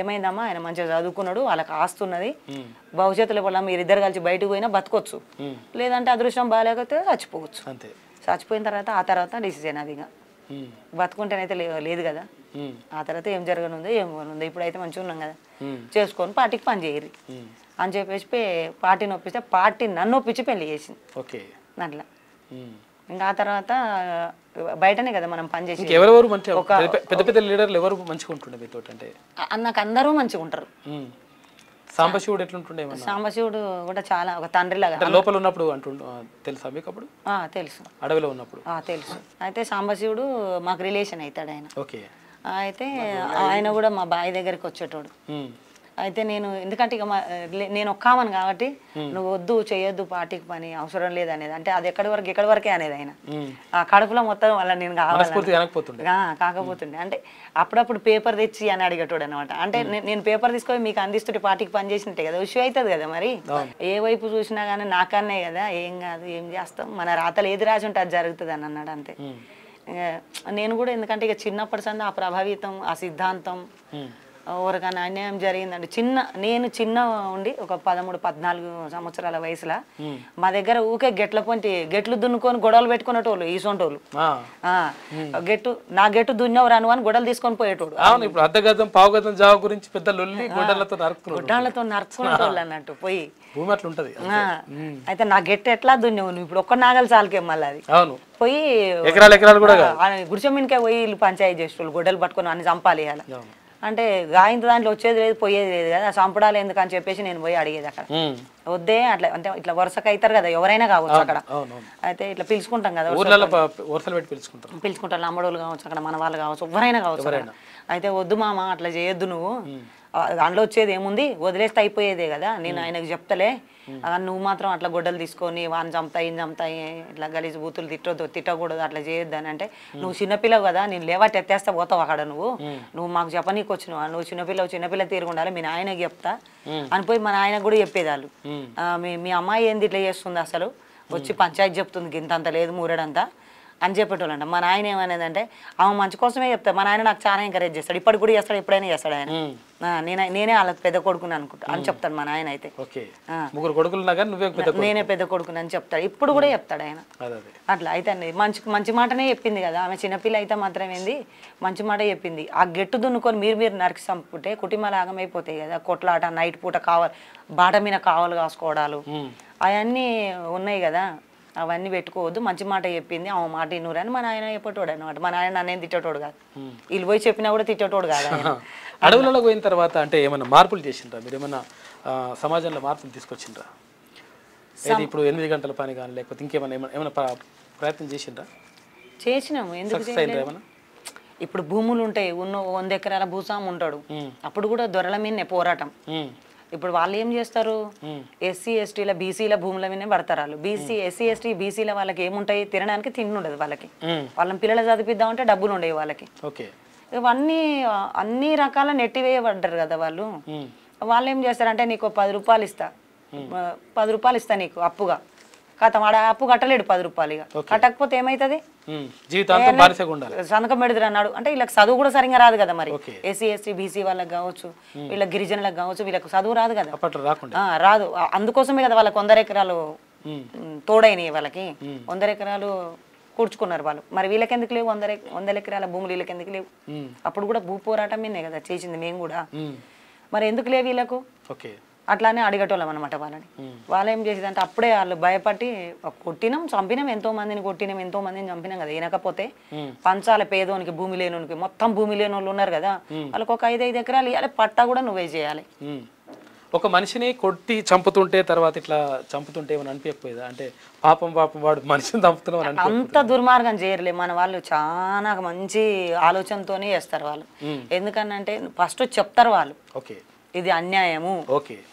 ఏమైందమ్మా ఆయన మంచిగా చదువుకున్నాడు వాళ్ళకి ఆస్తున్నది hmm. భవిష్యత్తులో కూడా మీరిద్దరు కలిసి బయటకు పోయినా బతకొచ్చు లేదంటే అదృష్టం బాగాలేకపోతే చచ్చిపోవచ్చు చచ్చిపోయిన తర్వాత ఆ తర్వాత డిసిజన్ అది ఇక బతుకుంటేనైతే లేదు కదా ఆ తర్వాత ఏం జరగనుందో ఏం ఇప్పుడు ఇప్పుడైతే మంచిగా ఉన్నాం కదా చేసుకొని పార్టీకి పని చేయరు అని చెప్పేసి పార్టీ నొప్పిస్తే పార్టీ నన్ను ఒప్పించి పెళ్లి చేసింది ఓకే అట్లా ఇంకా ఆ తర్వాత బయటనే కదా మనం పని చేసి ఎవరెవరు పెద్ద పెద్ద లీడర్లు ఎవరు మంచిగా ఉంటుండే నాకు అందరూ మంచిగా ఉంటారు సాంబశివుడు ఎట్లుంటుండే సాంబశివుడు కూడా చాలా ఒక తండ్రి లాగా లోపల ఉన్నప్పుడు తెలుసా మీకు అప్పుడు తెలుసు అడవిలో ఉన్నప్పుడు తెలుసు అయితే సాంబశివుడు మాకు రిలేషన్ అవుతాడు ఆయన ఓకే అయితే ఆయన కూడా మా బాయ్ దగ్గరికి వచ్చేటోడు అయితే నేను ఎందుకంటే ఇక నేను ఒక్కామను కాబట్టి నువ్వు వద్దు చేయొద్దు పార్టీకి పని అవసరం లేదు అనేది అంటే అది ఎక్కడి వరకు ఎక్కడి వరకే అనేది ఆయన ఆ కడుపులో మొత్తం వాళ్ళ నేను కావాలి కాకపోతుండే అంటే అప్పుడప్పుడు పేపర్ తెచ్చి అని అడిగేటోడు అనమాట అంటే నేను పేపర్ తీసుకొని మీకు అందిస్తుంటే పార్టీకి పని చేసినట్టే కదా విషయం అవుతుంది కదా మరి ఏ వైపు చూసినా కానీ నాకన్నే కదా ఏం కాదు ఏం చేస్తాం మన రాతలు ఏది రాసి ఉంటే అది జరుగుతుంది అని అన్నాడు అంతే నేను కూడా ఎందుకంటే ఇక చిన్నప్పటి సంది ఆ ప్రభావితం ఆ సిద్ధాంతం ఊరగానే అన్యాయం జరిగిందండి చిన్న నేను చిన్న ఉండి ఒక పదమూడు పద్నాలుగు సంవత్సరాల వయసులో మా దగ్గర ఊకే గెట్ల పొంటి గెట్లు దున్నుకొని గొడవలు పెట్టుకునేటోళ్ళు ఈ గెట్టు నా గెట్టు దున్నవు రాను అని గొడవలు తీసుకొని పోయేటోడు పావుగతం జావ గురించి పెద్ద లొల్లి నరుచుకునేటోళ్ళు అన్నట్టు పోయి ఉంటది అయితే నా గెట్టు ఎట్లా దున్నేవు నువ్వు ఇప్పుడు ఒక్క నాగలు చాలకే మళ్ళీ అది అవును పోయి ఎకరాలు ఎకరాలు కూడా పోయి పంచాయతీ చేసేవాళ్ళు గొడ్డలు పట్టుకొని అన్ని చంపాలి అంటే గాయంత దాంట్లో వచ్చేది లేదు పోయేది లేదు కదా సంపడాలు ఎందుకు అని చెప్పేసి నేను పోయి అడిగేది అక్కడ వద్దే అట్లా అంటే ఇట్లా వరుసకు అవుతారు కదా ఎవరైనా కావచ్చు అక్కడ అయితే ఇట్లా పిలుచుకుంటాం కదా పిలుచుకుంటాం పిలుచుకుంటాం అమ్మడోళ్ళు కావచ్చు అక్కడ మన వాళ్ళు కావచ్చు ఎవరైనా కావచ్చు అయితే వద్దు మామ అట్లా చేయొద్దు నువ్వు దాంట్లో వచ్చేది ఏముంది వదిలేస్తే అయిపోయేదే కదా నేను ఆయనకు చెప్తలే నువ్వు మాత్రం అట్లా గొడ్డలు తీసుకొని వాని చంపుతాయి చంపుతాయి ఇట్లా గలీజు బూతులు తిట్టొద్దు తిట్టకూడదు అట్లా చేయొద్దు అని అంటే నువ్వు చిన్నపిల్లవు కదా నేను లేవా ఎత్తేస్తా పోతావు అక్కడ నువ్వు నువ్వు మాకు చెప్పనీకి వచ్చిన నువ్వు చిన్నపిల్లవు చిన్నపిల్ల తీరుకుండాలి మీ నాయనకి చెప్తా అనిపోయి మా నాయనకు కూడా చెప్పేదాలు మీ మీ అమ్మాయి ఏంది ఇట్లా చేస్తుంది అసలు వచ్చి పంచాయతీ చెప్తుంది ఇంతంత లేదు మూరడంతా అని చెప్పేటోళ్ళంట మా నాయన ఏమనేదంటే ఆమె మంచి కోసమే చెప్తాడు మా నాయన నాకు చాలా ఎంకరేజ్ చేస్తాడు ఇప్పటి కూడా చేస్తాడు ఎప్పుడైనా చేస్తాడు ఆయన నేనే నేనే వాళ్ళకి పెద్ద కొడుకుని అనుకుంటా అని చెప్తాడు మా నాయన అయితే ముగ్గురు కొడుకులు నేనే పెద్ద కొడుకుని అని చెప్తాడు ఇప్పుడు కూడా చెప్తాడు ఆయన అట్లా అయితే మంచి మంచి మాటనే చెప్పింది కదా ఆమె చిన్నపిల్ల అయితే మాత్రం ఏంది మంచి మాట చెప్పింది ఆ గెట్టు దున్నుకొని మీరు మీరు నరికి చంపుకుంటే కుటుంబాలు ఆగమైపోతాయి కదా కొట్లాట నైట్ పూట కావాలి బాట మీద కావాలి కాసుకోవడాలు అవన్నీ ఉన్నాయి కదా అవన్నీ పెట్టుకోవద్దు మంచి మాట చెప్పింది ఆమె మాట ఇన్నూరు అని మా నాయన చెప్పేటోడు అనమాట మా నాయన నన్నేం తిట్టేటోడు కాదు వీళ్ళు పోయి చెప్పినా కూడా తిట్టేటోడు కాదు <laughs> అడవులలో పోయిన తర్వాత అంటే ఏమైనా మార్పులు చేసిండ్రా మీరు ఏమైనా సమాజంలో మార్పులు తీసుకొచ్చిండ్రా ఇప్పుడు ఎనిమిది గంటల పని కానీ లేకపోతే ఇంకేమైనా ఏమైనా ప్రయత్నం చేసిండ్రా చేసినాము ఎందుకు ఇప్పుడు భూములు ఉంటాయి ఉన్న వంద ఎకరాల భూస్వామి ఉంటాడు అప్పుడు కూడా దొరల మీదనే పోరాటం ఇప్పుడు వాళ్ళు ఏం చేస్తారు ఎస్సీ ఎస్టీల బీసీల భూముల మీద పడతారు వాళ్ళు బీసీ ఎస్సీ ఎస్టీ బీసీల వాళ్ళకి ఏముంటాయి తినడానికి తిండి ఉండదు వాళ్ళకి వాళ్ళని పిల్లలు చదివిద్దామంటే డబ్బులు ఉండేవి వాళ్ళకి ఇవన్నీ అన్ని రకాల నెట్టివేయబడ్డారు కదా వాళ్ళు వాళ్ళు ఏం చేస్తారంటే నీకు పది రూపాయలు ఇస్తా పది రూపాయలు ఇస్తా నీకు అప్పుగా కథం ఆడ అప్పు కట్టలేడు పది రూపాయలు ఇక కట్టకపోతే ఏమైతుంది సంతకం పెడుతుంది అన్నాడు అంటే వీళ్ళకి చదువు కూడా సరిగా రాదు కదా మరి ఎస్సీ ఎస్టీ బీసీ వాళ్ళకి కావచ్చు వీళ్ళ గిరిజనులకు కావచ్చు వీళ్ళకి చదువు రాదు కదా రాదు అందుకోసమే కదా వాళ్ళకి వందర ఎకరాలు తోడైనాయి వాళ్ళకి వందర ఎకరాలు కూర్చుకున్నారు వాళ్ళు మరి వీళ్ళకెందుకు లేవు వందర వందల ఎకరాల భూములు వీళ్ళకెందుకు లేవు అప్పుడు కూడా భూ పోరాటమేనే కదా చేసింది మేము కూడా మరి ఎందుకు లేవు వీళ్ళకు అట్లానే అడిగేటోళ్ళం అనమాట వాళ్ళని వాళ్ళు ఏం చేసేది అంటే అప్పుడే వాళ్ళు భయపడి కొట్టినాం చంపినాం ఎంతో మందిని కొట్టినాం ఎంతో మందిని చంపినాం కదా ఏనకపోతే పంచాల పేదోనికి భూమి లేనోనికి మొత్తం భూమి లేని వాళ్ళు ఉన్నారు కదా వాళ్ళకి ఒక ఐదు ఐదు ఎకరాలు ఇవ్వాలి పట్టా కూడా నువ్వే చేయాలి ఒక మనిషిని కొట్టి చంపుతుంటే తర్వాత ఇట్లా చంపుతుంటే అనిపించకపోయేదా అంటే పాపం పాపం వాడు మనిషిని చంపుతున్నా అంత దుర్మార్గం చేయరులే మన వాళ్ళు చాలా మంచి ఆలోచనతోనే చేస్తారు వాళ్ళు అంటే ఫస్ట్ చెప్తారు వాళ్ళు ఓకే ఇది అన్యాయము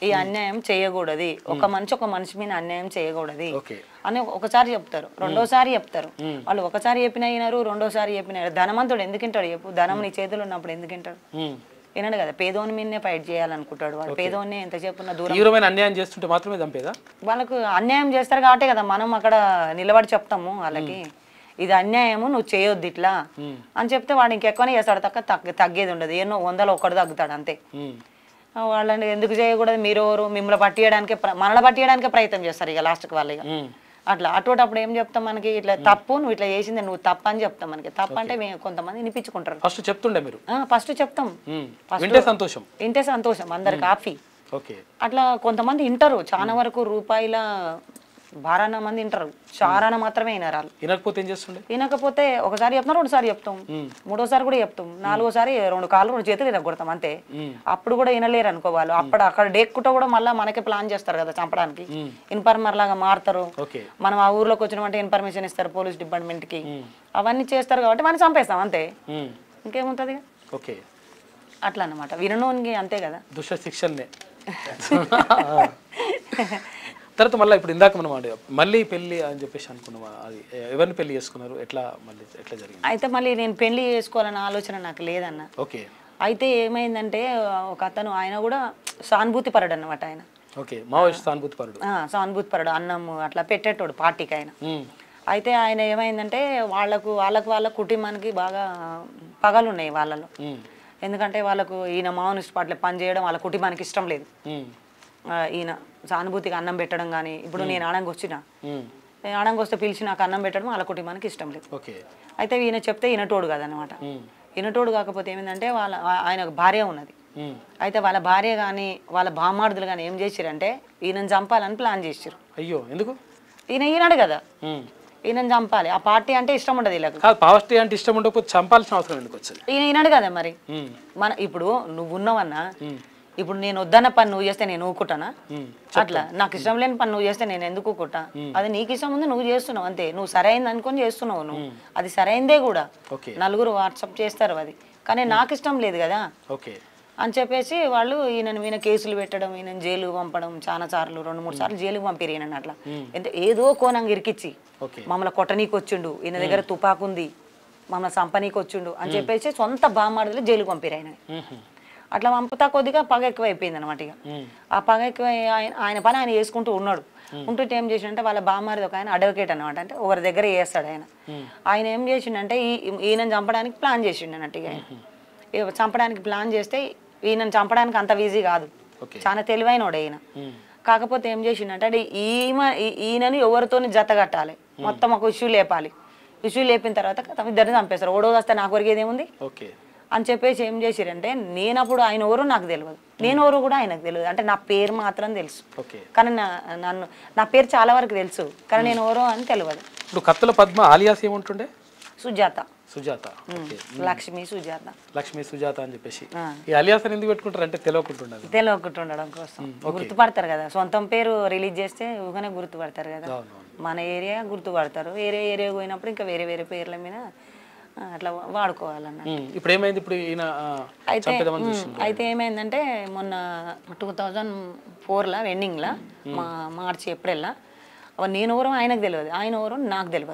ఈ అన్యాయం చేయకూడదు ఒక మనిషి ఒక మనిషి మీద అన్యాయం చేయకూడదు అని ఒకసారి చెప్తారు రెండోసారి చెప్తారు వాళ్ళు ఒకసారి చెప్పిన అయినారు రెండోసారి చెప్పినారు ధనవంతుడు ఎందుకుంటాడు చెప్పు ధనం నీ చేతులు ఉన్నప్పుడు ఎందుకుంటాడు వింటాడు వినడు కదా పేదోని మీదనే ఫైట్ చేయాలనుకుంటాడు వాడు పేదోని ఎంత చెప్పున్న దూరం అన్యాయం చేస్తుంటే మాత్రమే చంపేదా వాళ్ళకు అన్యాయం చేస్తారు కాబట్టి కదా మనం అక్కడ నిలబడి చెప్తాము వాళ్ళకి ఇది అన్యాయము నువ్వు చేయొద్దు ఇట్లా అని చెప్తే వాడు ఇంకెక్కువనే చేస్తాడు తక్క తగ్గేది ఉండదు ఎన్నో వందలు ఒక్కడు తగ్గుతాడు అంతే వాళ్ళని ఎందుకు చేయకూడదు మీరు ఎవరు మిమ్మల్ని పట్టియడానికి మనల్ని పట్టియడానికి ప్రయత్నం చేస్తారు ఇక లాస్ట్కి వాళ్ళు ఇక అట్లా అటువంటిప్పుడు ఏం చెప్తాం మనకి ఇట్లా తప్పు నువ్వు ఇట్లా చేసింది నువ్వు తప్పు అని చెప్తాం మనకి తప్పు అంటే మేము కొంతమంది వినిపించుకుంటారు ఫస్ట్ చెప్తుండే మీరు ఫస్ట్ చెప్తాం ఫస్ట్ సంతోషం వింటే సంతోషం అందరు కాఫీ అట్లా కొంతమంది వింటారు చాలా వరకు రూపాయల బారాన మంది వింటారు చారాన మాత్రమే వినరాలు వినకపోతే చేస్తుండే వినకపోతే ఒకసారి చెప్తాం రెండుసారి చెప్తాం మూడోసారి కూడా చెప్తాం నాలుగోసారి రెండు కాళ్ళు రెండు చేతులు వినకూడతాం అంతే అప్పుడు కూడా వినలేరు అనుకోవాలి అప్పుడు అక్కడ డేక్కుంటా కూడా మళ్ళీ మనకే ప్లాన్ చేస్తారు కదా చంపడానికి ఇన్ఫర్మర్ లాగా మారుతారు మనం ఆ ఊర్లోకి వచ్చినామంటే ఇన్ఫర్మేషన్ ఇస్తారు పోలీస్ డిపార్ట్మెంట్ కి అవన్నీ చేస్తారు కాబట్టి మనం చంపేస్తాం అంతే ఇంకేముంటది అట్లా అనమాట వినడానికి అంతే కదా దుష్ట శిక్షల్నే <laughs> తర్వాత మళ్ళీ ఇప్పుడు ఇందాక మనం ఆడే మళ్ళీ పెళ్ళి అని చెప్పేసి అనుకున్నాం అది ఎవరిని పెళ్లి చేసుకున్నారు ఎట్లా మళ్ళీ ఎట్లా జరిగింది అయితే మళ్ళీ నేను పెళ్లి చేసుకోవాలన్న ఆలోచన నాకు లేదన్న ఓకే అయితే ఏమైందంటే ఒక అతను ఆయన కూడా సానుభూతి పరడు అనమాట ఆయన సానుభూతి పరుడు సానుభూతి పరుడు అన్నం అట్లా పెట్టేటోడు పార్టీకి ఆయన అయితే ఆయన ఏమైందంటే వాళ్ళకు వాళ్ళకు వాళ్ళ కుటుంబానికి బాగా పగలు ఉన్నాయి వాళ్ళలో ఎందుకంటే వాళ్ళకు ఈయన మావనిస్ట్ పార్టీలో పనిచేయడం వాళ్ళ కుటుంబానికి ఇష్టం లేదు ఈయన సానుభూతికి అన్నం పెట్టడం కానీ ఇప్పుడు నేను ఆడంకి వచ్చిన ఆడంకి వస్తే పిలిచి నాకు అన్నం పెట్టడం వాళ్ళ కుటుంబానికి ఇష్టం లేదు అయితే ఈయన చెప్తే ఈయనటోడు కాదనమాట ఈనటోడు కాకపోతే ఏమిందంటే వాళ్ళ ఆయన ఒక భార్య ఉన్నది అయితే వాళ్ళ భార్య కానీ వాళ్ళ బామ్మార్దులు కానీ ఏం చేసిరంటే ఈయనను చంపాలని ప్లాన్ చేసారు అయ్యో ఎందుకు ఈయన ఈనాడు కదా ఈయనను చంపాలి ఆ పార్టీ అంటే ఇష్టం ఉండదు వీళ్ళకి పార్టీ అంటే ఇష్టం ఉండకపోతే చంపాల్సిన అవసరం ఎందుకు ఈయన ఈనాడు కదా మరి మన ఇప్పుడు నువ్వు ఉన్నావన్నా ఇప్పుడు నేను వద్దన్న పని నువ్వు చేస్తే నేను ఊకుంటానా అట్లా నాకు ఇష్టం లేని పని నువ్వు చేస్తే నేను ఎందుకు ఊకుంటా అది నీకు ఇష్టం ఉంది నువ్వు చేస్తున్నావు అంతే నువ్వు సరైంది అనుకొని చేస్తున్నావు నువ్వు అది సరైందే కూడా నలుగురు వాట్సాప్ చేస్తారు అది కానీ నాకు ఇష్టం లేదు కదా అని చెప్పేసి వాళ్ళు ఈయనను ఈయన కేసులు పెట్టడం ఈయన జైలు పంపడం చాలా సార్లు రెండు మూడు సార్లు జైలు పంపారు ఈయన అట్లా ఎంత ఏదో కోనంగా ఇరికిచ్చి మమ్మల్ని కొట్టనీకి వచ్చిండు ఈయన దగ్గర తుపాకుంది మమ్మల్ని సంపనీకి వచ్చిండు అని చెప్పేసి సొంత బామ్మార్దులు జైలు పంపారు ఆయన అట్లా పంపుతా కొద్దిగా పగ ఎక్కువైపోయింది అనమాట ఇక ఆ పగ ఎక్కువ ఆయన పని ఆయన వేసుకుంటూ ఉన్నాడు ఉంటుంటే ఏం చేసిండే వాళ్ళ బామ్మారిది ఒక ఆయన అడ్వకేట్ అనమాట అంటే ఒకరి దగ్గర వేస్తాడు ఆయన ఆయన ఏం చేసిండంటే ఈయన చంపడానికి ప్లాన్ చేసిండు అన్నట్టు ఇక చంపడానికి ప్లాన్ చేస్తే ఈయన చంపడానికి అంత ఈజీ కాదు చాలా వాడు ఈయన కాకపోతే ఏం చేసిండే అంటే ఈమె ఈయనని ఎవరితోని జత కట్టాలి మొత్తం ఒక ఇష్యూ లేపాలి ఇష్యూ లేపిన తర్వాత ఇద్దరిని చంపేస్తారు ఓడో వస్తే నాకు వరిగేదేముంది ఓకే అని చెప్పేసి ఏం చేసిరంటే నేను అప్పుడు ఆయన ఎవరో నాకు తెలియదు నేను ఎవరు కూడా ఆయనకు తెలియదు అంటే నా పేరు మాత్రం తెలుసు కానీ నన్ను నా పేరు చాలా వరకు తెలుసు కానీ నేను ఎవరో అని తెలియదు ఇప్పుడు కత్తుల పద్మ ఆలియాస్ ఏముంటుండే సుజాత సుజాత లక్ష్మి సుజాత లక్ష్మి సుజాత అని చెప్పేసి ఈ అలియాస్ ఎందుకు పెట్టుకుంటారు అంటే తెలియకుంటుండదు తెలియకుంటుండడం కోసం గుర్తుపడతారు కదా సొంతం పేరు రిలీజ్ చేస్తే ఊహనే గుర్తుపడతారు కదా మన ఏరియా గుర్తుపడతారు వేరే ఏరియా పోయినప్పుడు ఇంకా వేరే వేరే పేర్ల మీద అట్లా వాడుకోవాలన్నమాట ఇప్పుడు ఏమైంది ఇప్పుడు అయితే అయితే ఏమైందంటే మొన్న టూ థౌజండ్ ఫోర్లో ఎండింగ్లో మా మార్చి ఎప్పుడెల్లా నేను ఎవరో ఆయనకు తెలియదు ఆయన ఎవరో నాకు తెలియదు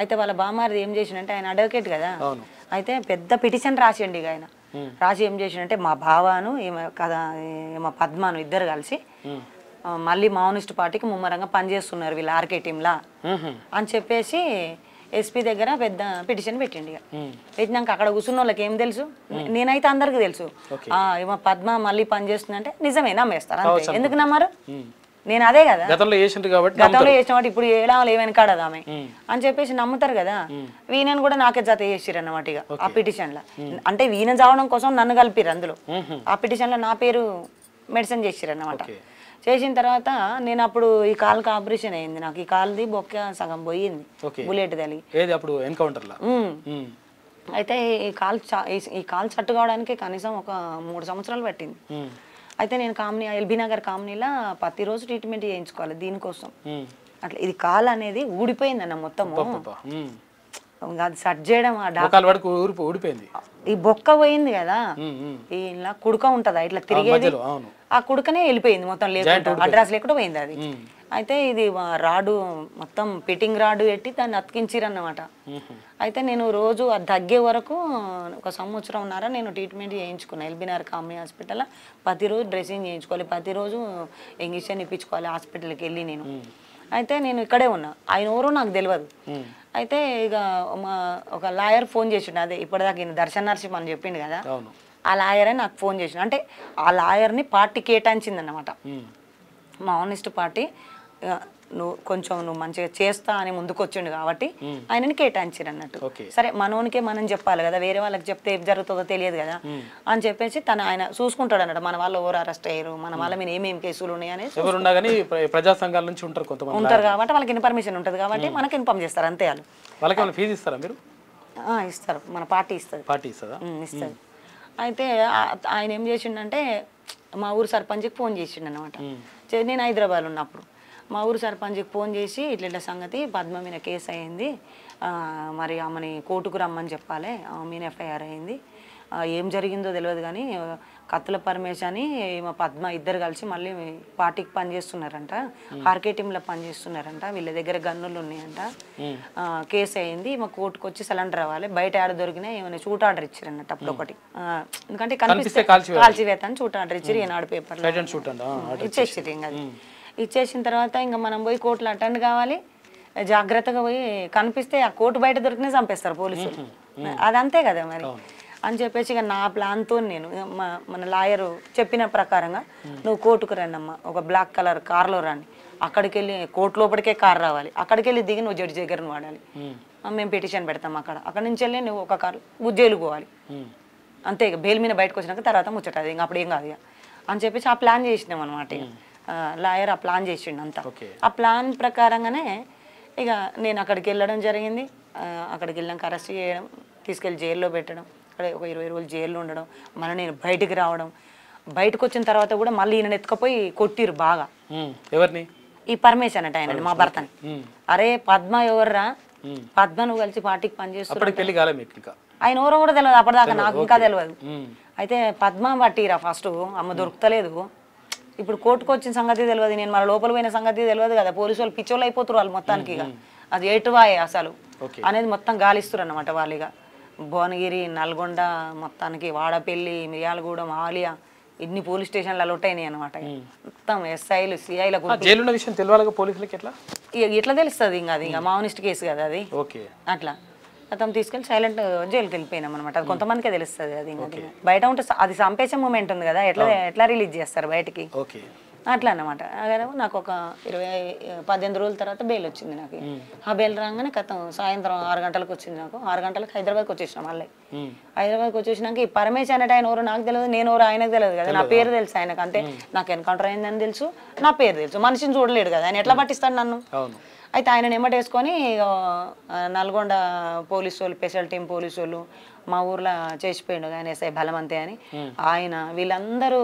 అయితే వాళ్ళ బామారిది ఏం చేసిండే ఆయన అడ్వకేట్ కదా అయితే పెద్ద పిటిషన్ రాసిండి ఆయన రాసి ఏం చేసిండే మా బావాను కదా మా పద్మాను ఇద్దరు కలిసి మళ్ళీ మావోనిస్ట్ పార్టీకి ముమ్మరంగా పనిచేస్తున్నారు వీళ్ళు ఆర్కే టీంలా అని చెప్పేసి ఎస్పీ దగ్గర పెద్ద పిటిషన్ పెట్టిండి ఇక పెట్టినాక అక్కడ కూర్చున్న వాళ్ళకి ఏం తెలుసు నేనైతే అందరికి తెలుసు పద్మ మళ్ళీ పని అంటే నిజమే నమ్మేస్తారు ఎందుకు నమ్మారు నేను అదే కదా గతంలో చేసిండు కాబట్టి గతంలో చేసిన వాటి ఇప్పుడు ఎలా కాడదా ఆమె అని చెప్పేసి నమ్ముతారు కదా వీణను కూడా నాకే జత చేసిరు అన్నమాట ఇక ఆ పిటిషన్ లో అంటే వీణ చావడం కోసం నన్ను కలిపిరు అందులో ఆ పిటిషన్ లో నా పేరు మెడిసిన్ చేసిరు అన్నమాట చేసిన తర్వాత నేను అప్పుడు ఈ కాలుకి ఆపరేషన్ అయింది నాకు ఈ కాల్ది బొక్క సగం పోయింది బుల్లెట్ తగిలి ఏది అయితే ఈ కాల్ ఈ కాల్ చట్టు కావడానికి కనీసం ఒక మూడు సంవత్సరాలు పట్టింది అయితే నేను కామ్ని ఎల్బీ నగర్ పత్తి రోజు ట్రీట్మెంట్ చేయించుకోవాలి దీనికోసం అట్లా ఇది కాల్ అనేది ఊడిపోయిందన్న మొత్తము అది సర్చ్ చేయడం ఆ డాక్టర్ ఊడిపోయింది ఈ బొక్క పోయింది కదా ఇలా కుడుక ఉంటదా ఇట్లా తిరిగేది ఆ కుడుకనే వెళ్ళిపోయింది మొత్తం లేకుండా అడ్రస్ లేకుండా పోయింది అది అయితే ఇది రాడు మొత్తం పిట్టింగ్ రాడు పెట్టి దాన్ని అతికించిరన్నమాట అయితే నేను రోజు అది తగ్గే వరకు ఒక సంవత్సరం ఉన్నారా నేను ట్రీట్మెంట్ చేయించుకున్నా ఎల్బీనార్ కామి హాస్పిటల్ ప్రతిరోజు డ్రెస్సింగ్ చేయించుకోవాలి ప్రతిరోజు ఇంజక్షన్ ఇప్పించుకోవాలి హాస్పిటల్కి వెళ్ళి నేను అయితే నేను ఇక్కడే ఉన్నా ఆయన ఎవరో నాకు తెలియదు అయితే ఇక మా ఒక లాయర్ ఫోన్ చేసిండు అదే ఇప్పటిదాకా ఈయన దర్శన నర్సింహ అని చెప్పిండు కదా ఆ లాయరే నాకు ఫోన్ చేసిండు అంటే ఆ లాయర్ని పార్టీ కేటాయించింది అన్నమాట ఆనెస్ట్ పార్టీ నువ్వు కొంచెం నువ్వు మంచిగా చేస్తా అని ముందుకొచ్చిండు కాబట్టి ఆయనని కేటాయించారు అన్నట్టు సరే మనోనికే మనం చెప్పాలి కదా వేరే వాళ్ళకి చెప్తే ఏం జరుగుతుందో తెలియదు కదా అని చెప్పేసి తను ఆయన చూసుకుంటాడు అన్నట్టు మన వాళ్ళు ఎవరు అరెస్ట్ అయ్యారు మన వాళ్ళ మీద ఏమేమి కేసులు ఉన్నాయని ప్రజా సంఘాల నుంచి ఉంటారు కొంతమంది ఉంటారు కాబట్టి వాళ్ళకి ఇన్ఫర్మేషన్ ఉంటుంది కాబట్టి మనకి ఇన్ఫార్మ్ చేస్తారు అంతే వాళ్ళు వాళ్ళకి ఫీజు ఇస్తారా మీరు ఇస్తారు మన పార్టీ ఇస్తుంది పార్టీ ఇస్తుందా ఇస్తుంది అయితే ఆయన ఏం చేసిండంటే మా ఊరు సర్పంచ్కి ఫోన్ చేసిండు అనమాట నేను హైదరాబాద్ ఉన్నప్పుడు మా ఊరు సర్పంచ్కి ఫోన్ చేసి ఇట్లా సంగతి పద్మ మీద కేసు అయింది మరి ఆమెని కోర్టుకు రమ్మని చెప్పాలి ఆమె ఎఫ్ఐఆర్ అయింది ఏం జరిగిందో తెలియదు కానీ కత్తుల పరమేశ్ అని మా పద్మ ఇద్దరు కలిసి మళ్ళీ పార్టీకి పనిచేస్తున్నారంట ఆర్కే టీంలో పనిచేస్తున్నారంట వీళ్ళ దగ్గర గన్నులు ఉన్నాయంట కేసు అయింది మా కోర్టుకు వచ్చి సిలిండర్ అవ్వాలి బయట ఆడ దొరికినా ఏమైనా షూట్ ఆర్డర్ ఇచ్చారన్నట్టు అప్పుడు ఒకటి ఎందుకంటే కనిపిస్తే కాల్చివేత అని షూట్ ఆర్డర్ ఇచ్చారు ఈనాడు పేపర్ ఇచ్చేసారు ఇంకా ఇచ్చేసిన తర్వాత ఇంకా మనం పోయి కోర్టులో అటెండ్ కావాలి జాగ్రత్తగా పోయి కనిపిస్తే ఆ కోర్టు బయట దొరికినా చంపేస్తారు పోలీసులు అది అంతే కదా మరి అని చెప్పేసి ఇక నా ప్లాన్తో నేను మన లాయరు చెప్పిన ప్రకారంగా నువ్వు కోర్టుకు రండమ్మా ఒక బ్లాక్ కలర్ కార్లో రండి అక్కడికి వెళ్ళి కోర్టు లోపలికే కార్ రావాలి అక్కడికి వెళ్ళి దిగి నువ్వు జడ్జి దగ్గరను వాడాలి మేము పిటిషన్ పెడతాం అక్కడ అక్కడ నుంచి వెళ్ళి నువ్వు ఒక కారు ఉజ్జేలు పోవాలి అంతే ఇక బెయిల్ మీద బయటకు వచ్చినాక తర్వాత ముచ్చట అది ఇంకా అప్పుడు ఏం కాదు అని చెప్పేసి ఆ ప్లాన్ చేసినాం అనమాట లాయర్ ఆ ప్లాన్ చేసిండు అంతా ఆ ప్లాన్ ప్రకారంగానే ఇక నేను అక్కడికి వెళ్ళడం జరిగింది అక్కడికి వెళ్ళాక అరెస్ట్ చేయడం తీసుకెళ్ళి జైల్లో పెట్టడం అక్కడ ఒక ఇరవై రోజులు జైల్లో ఉండడం మళ్ళీ నేను బయటికి రావడం బయటకు వచ్చిన తర్వాత కూడా మళ్ళీ ఈయన ఎత్తుకపోయి కొట్టిరు బాగా ఎవరిని ఈ పరమేశ్ అన్నట ఆయన మా భర్తని అరే పద్మ ఎవర్రా పద్మ నువ్వు కలిసి పార్టీకి పనిచేస్తున్నావు ఆయన ఎవరో కూడా తెలియదు అప్పటిదాకా నాకు ఇంకా తెలియదు అయితే పద్మ పట్టిరా ఫస్ట్ అమ్మ దొరుకుతలేదు ఇప్పుడు కోర్టుకు వచ్చిన సంగతి తెలియదు నేను మన లోపల పోయిన సంగతి తెలియదు కదా పోలీసు వాళ్ళు పిచ్చోలు అయిపోతారు వాళ్ళు మొత్తానికి ఇక అది ఎటువాయే అసలు అనేది మొత్తం గాలిస్తారు అనమాట వాళ్ళు ఇక భువనగిరి నల్గొండ మొత్తానికి వాడపల్లి మిర్యాలగూడెం ఆలియా ఇన్ని పోలీస్ స్టేషన్లు అలా అయినాయి అనమాట మొత్తం ఎస్ఐలు సిఐలకు జైలు విషయం ఎట్లా ఇట్లా తెలుస్తుంది ఇంకా అది ఇంకా మావనిస్ట్ కేసు కదా అది అట్లా అతను తీసుకెళ్ళి సైలెంట్ జైలుకి వెళ్ళిపోయినాం అనమాట అది కొంతమందికే తెలుస్తుంది అది బయట ఉంటే అది సంపేసే మూమెంట్ ఉంది కదా ఎట్లా ఎట్లా రిలీజ్ చేస్తారు బయటికి అట్లా అనమాట నాకు ఒక ఇరవై పద్దెనిమిది రోజుల తర్వాత బెయిల్ వచ్చింది నాకు ఆ బెయిల్ రాగానే కథం సాయంత్రం ఆరు గంటలకు వచ్చింది నాకు ఆరు గంటలకు హైదరాబాద్కి వచ్చేసినాం మళ్ళీ హైదరాబాద్కి వచ్చేసినాక ఈ పరమేశ్ అనేది ఆయన ఎవరు నాకు తెలియదు నేను ఎవరు ఆయనకు తెలియదు కదా నా పేరు తెలుసు ఆయనకు అంతే నాకు ఎన్కౌంటర్ అయిందని తెలుసు నా పేరు తెలుసు మనిషిని చూడలేడు కదా ఆయన ఎట్లా పట్టిస్తాడు నన్ను అయితే ఆయన నిమ్మటేసుకొని నల్గొండ పోలీసు వాళ్ళు స్పెషల్ టీం పోలీసు వాళ్ళు మా ఊర్లో చేసిపోయిండు ఆయన ఎస్ఐ బలమంతే అని ఆయన వీళ్ళందరూ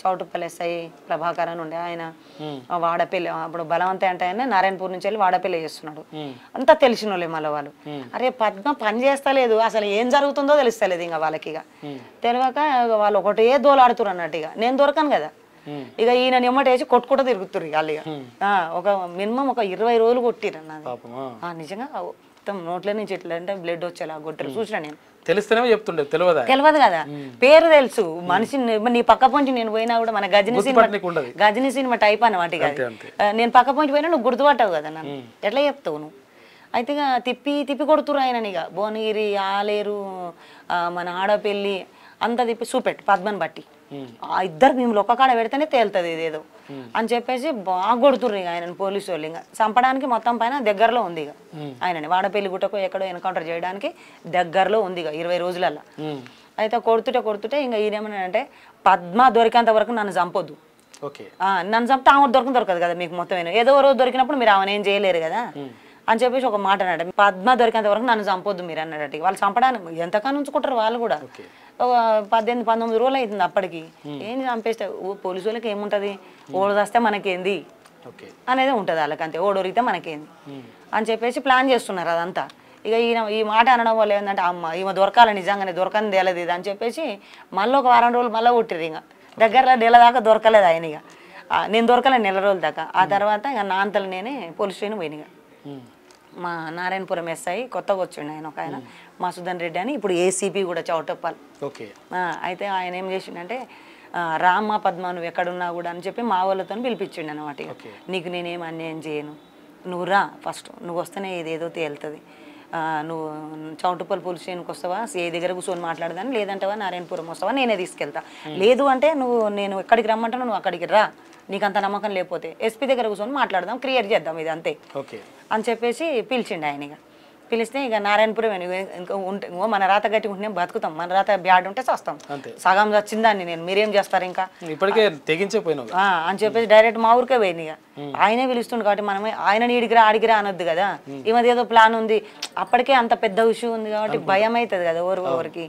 చౌటుపల్లి ఎస్ఐ ప్రభాకర్ అని ఉండే ఆయన వాడపల్లి అప్పుడు బలవంతే అంటే ఆయన నారాయణపూర్ నుంచి వెళ్ళి వాడపల్లి చేస్తున్నాడు అంతా తెలిసిన వాళ్ళే మళ్ళీ వాళ్ళు అరే పద్మ పని చేస్తలేదు అసలు ఏం జరుగుతుందో తెలుస్తలేదు ఇంకా వాళ్ళకి ఇక తెలియక వాళ్ళు ఒకటే దోలాడుతున్నారు అన్నట్టు ఇక నేను దొరకను కదా Hmm. ఇక ఈయన వేసి కొట్టుకుంటూ తిరుగుతురు వాళ్ళు ఇక hmm. ఒక మినిమం ఒక ఇరవై రోజులు కొట్టిరు నిజంగా మొత్తం నోట్లో నుంచి ఎట్లా అంటే బ్లడ్ వచ్చేలా కొట్టారు hmm. చూసిన నేను తెలిస్తేనే చెప్తుండే తెలియదు తెలియదు కదా పేరు తెలుసు మనిషి నీ పక్క పొంచి నేను పోయినా కూడా మన Ghajini cinema Ghajini cinema type అనమాట నేను పక్క పొంచి పోయినా నువ్వు గుర్తుపట్టవు కదా నన్ను ఎట్లా చెప్తావు నువ్వు అయితే తిప్పి తిప్పి కొడుతురు ఆయన ఇక భువనగిరి ఆలేరు మన ఆడపల్లి అంతా తిప్పి చూపెట్టు పద్మని బట్టి ఆ ఇద్దరు మేము లొక్కకాడ పెడితేనే తేలుతుంది ఇదేదో అని చెప్పేసి బాగా కొడుతుర్రు ఇక ఆయన పోలీసు వాళ్ళు ఇంకా చంపడానికి మొత్తం పైన దగ్గరలో ఉంది ఇక ఆయనని వాడపల్లి గుట్టకు ఎక్కడో ఎన్కౌంటర్ చేయడానికి దగ్గరలో ఉంది ఇక ఇరవై రోజులల్లో అయితే కొడుతుంటే కొడుతుంటే ఇంకా ఈయన అంటే పద్మ దొరికేంత వరకు నన్ను చంపొద్దు నన్ను చంపితే ఆమె దొరకని దొరకదు కదా మీకు మొత్తం ఏదో రోజు దొరికినప్పుడు మీరు ఆమెను ఏం చేయలేరు కదా అని చెప్పేసి ఒక మాట అన్నాడు పద్మ దొరికేంత వరకు నన్ను చంపొద్దు మీరు అన్నాడు వాళ్ళు చంపడానికి ఎంతకాలం ఉంచుకుంటారు వాళ్ళు కూడా పద్దెనిమిది పంతొమ్మిది రోజులు అవుతుంది అప్పటికి ఏం చంపేస్తే పోలీసు వాళ్ళకి ఏముంటుంది ఓడు వస్తే మనకేంది అనేది ఉంటుంది వాళ్ళకి అంతే ఓడోరిగితే మనకేంది అని చెప్పేసి ప్లాన్ చేస్తున్నారు అదంతా ఇక ఈయన ఈ మాట అనడం వల్ల ఏంటంటే అమ్మ ఈమె దొరకాలి నిజంగానే దొరకని తేలేదు ఇది అని చెప్పేసి మళ్ళీ ఒక వారం రోజులు మళ్ళీ పుట్టిరు ఇంకా దగ్గరలో నెల దాకా దొరకలేదు ఆయన ఇక నేను దొరకలేదు నెల రోజుల దాకా ఆ తర్వాత ఇక నా నేనే పోలీస్ స్టేషన్ పోయినగా మా నారాయణపురం ఎస్ఐ కొత్తగా వచ్చిండు ఆయన ఒక ఆయన మాసుదన్ రెడ్డి అని ఇప్పుడు ఏసీపీ కూడా ఓకే అయితే ఆయన ఏం చేసిండంటే రామ పద్మ నువ్వు ఎక్కడున్నా కూడా అని చెప్పి మా వాళ్ళతో పిలిపించిండు అనమాట నీకు నేనేం అన్యాయం చేయను నువ్వు రా ఫస్ట్ నువ్వు వస్తేనే ఏదేదో తేలుతుంది నువ్వు చౌటుపల్లి పోలీస్ స్టేషన్కి వస్తావా ఏ దగ్గర కూర్చొని మాట్లాడదాని లేదంటవా నారాయణపురం వస్తావా నేనే తీసుకెళ్తా లేదు అంటే నువ్వు నేను ఎక్కడికి రమ్మంటాను నువ్వు అక్కడికి రా నీకు అంత నమ్మకం లేకపోతే ఎస్పీ దగ్గర కూర్చొని మాట్లాడదాం క్లియర్ చేద్దాం ఇది అంతే అని చెప్పేసి పిలిచిండు ఆయన ఇక పిలిస్తే ఇక నారాయణపురం ఉంటే మన రాత గట్టి ఉంటే బతుకుతాం మన రాత బ్యాడ్ ఉంటే చేస్తాం సగం వచ్చిందాన్ని నేను మీరేం చేస్తారు ఇంకా ఇప్పటికే తెగించిపోయినా అని చెప్పేసి డైరెక్ట్ మా ఊరికే పోయింది ఇక ఆయనే పిలుస్తుండు కాబట్టి మనం ఆయన నీడిగిరా అడిగిరా అనొద్దు కదా ఈ మధ్య ఏదో ప్లాన్ ఉంది అప్పటికే అంత పెద్ద విషయం ఉంది కాబట్టి భయం అవుతుంది కదా ఓరు ఎవరికి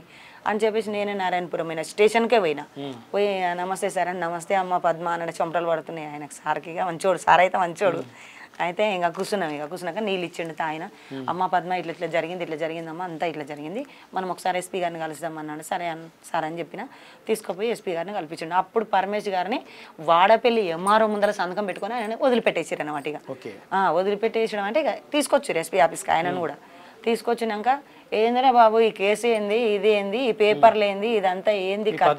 అని చెప్పేసి నేను నారాయణపురం అయిన స్టేషన్కే పోయినా పోయి నమస్తే సార్ అని నమస్తే అమ్మ పద్మ అని చెమటలు పడుతున్నాయి ఆయనకు సార్కి మంచోడు సార్ అయితే మంచోడు అయితే ఇంకా కూర్చున్నాం ఇక కూర్చున్నాక నీళ్ళు ఇచ్చిండు ఆయన అమ్మ పద్మ ఇట్లా ఇట్లా జరిగింది ఇట్లా జరిగిందమ్మా అంతా ఇట్లా జరిగింది మనం ఒకసారి ఎస్పీ గారిని కలుస్తాం అన్నాడు సరే అని సరే అని చెప్పిన తీసుకుపోయి ఎస్పీ గారిని కల్పించండి అప్పుడు పరమేష్ గారిని వాడపల్లి ఎంఆర్ఓ ముందర సంతకం పెట్టుకొని ఆయన వదిలిపెట్టేసారు అనమాట ఇక వదిలిపెట్టేసాడు అంటే ఇక తీసుకొచ్చారు ఎస్పీ ఆఫీస్కి ఆయనను కూడా తీసుకొచ్చినాక ఏందిరా బాబు ఈ కేసు ఏంది ఇది ఏంది ఈ పేపర్లు ఏంది ఇదంతా ఏంది కథ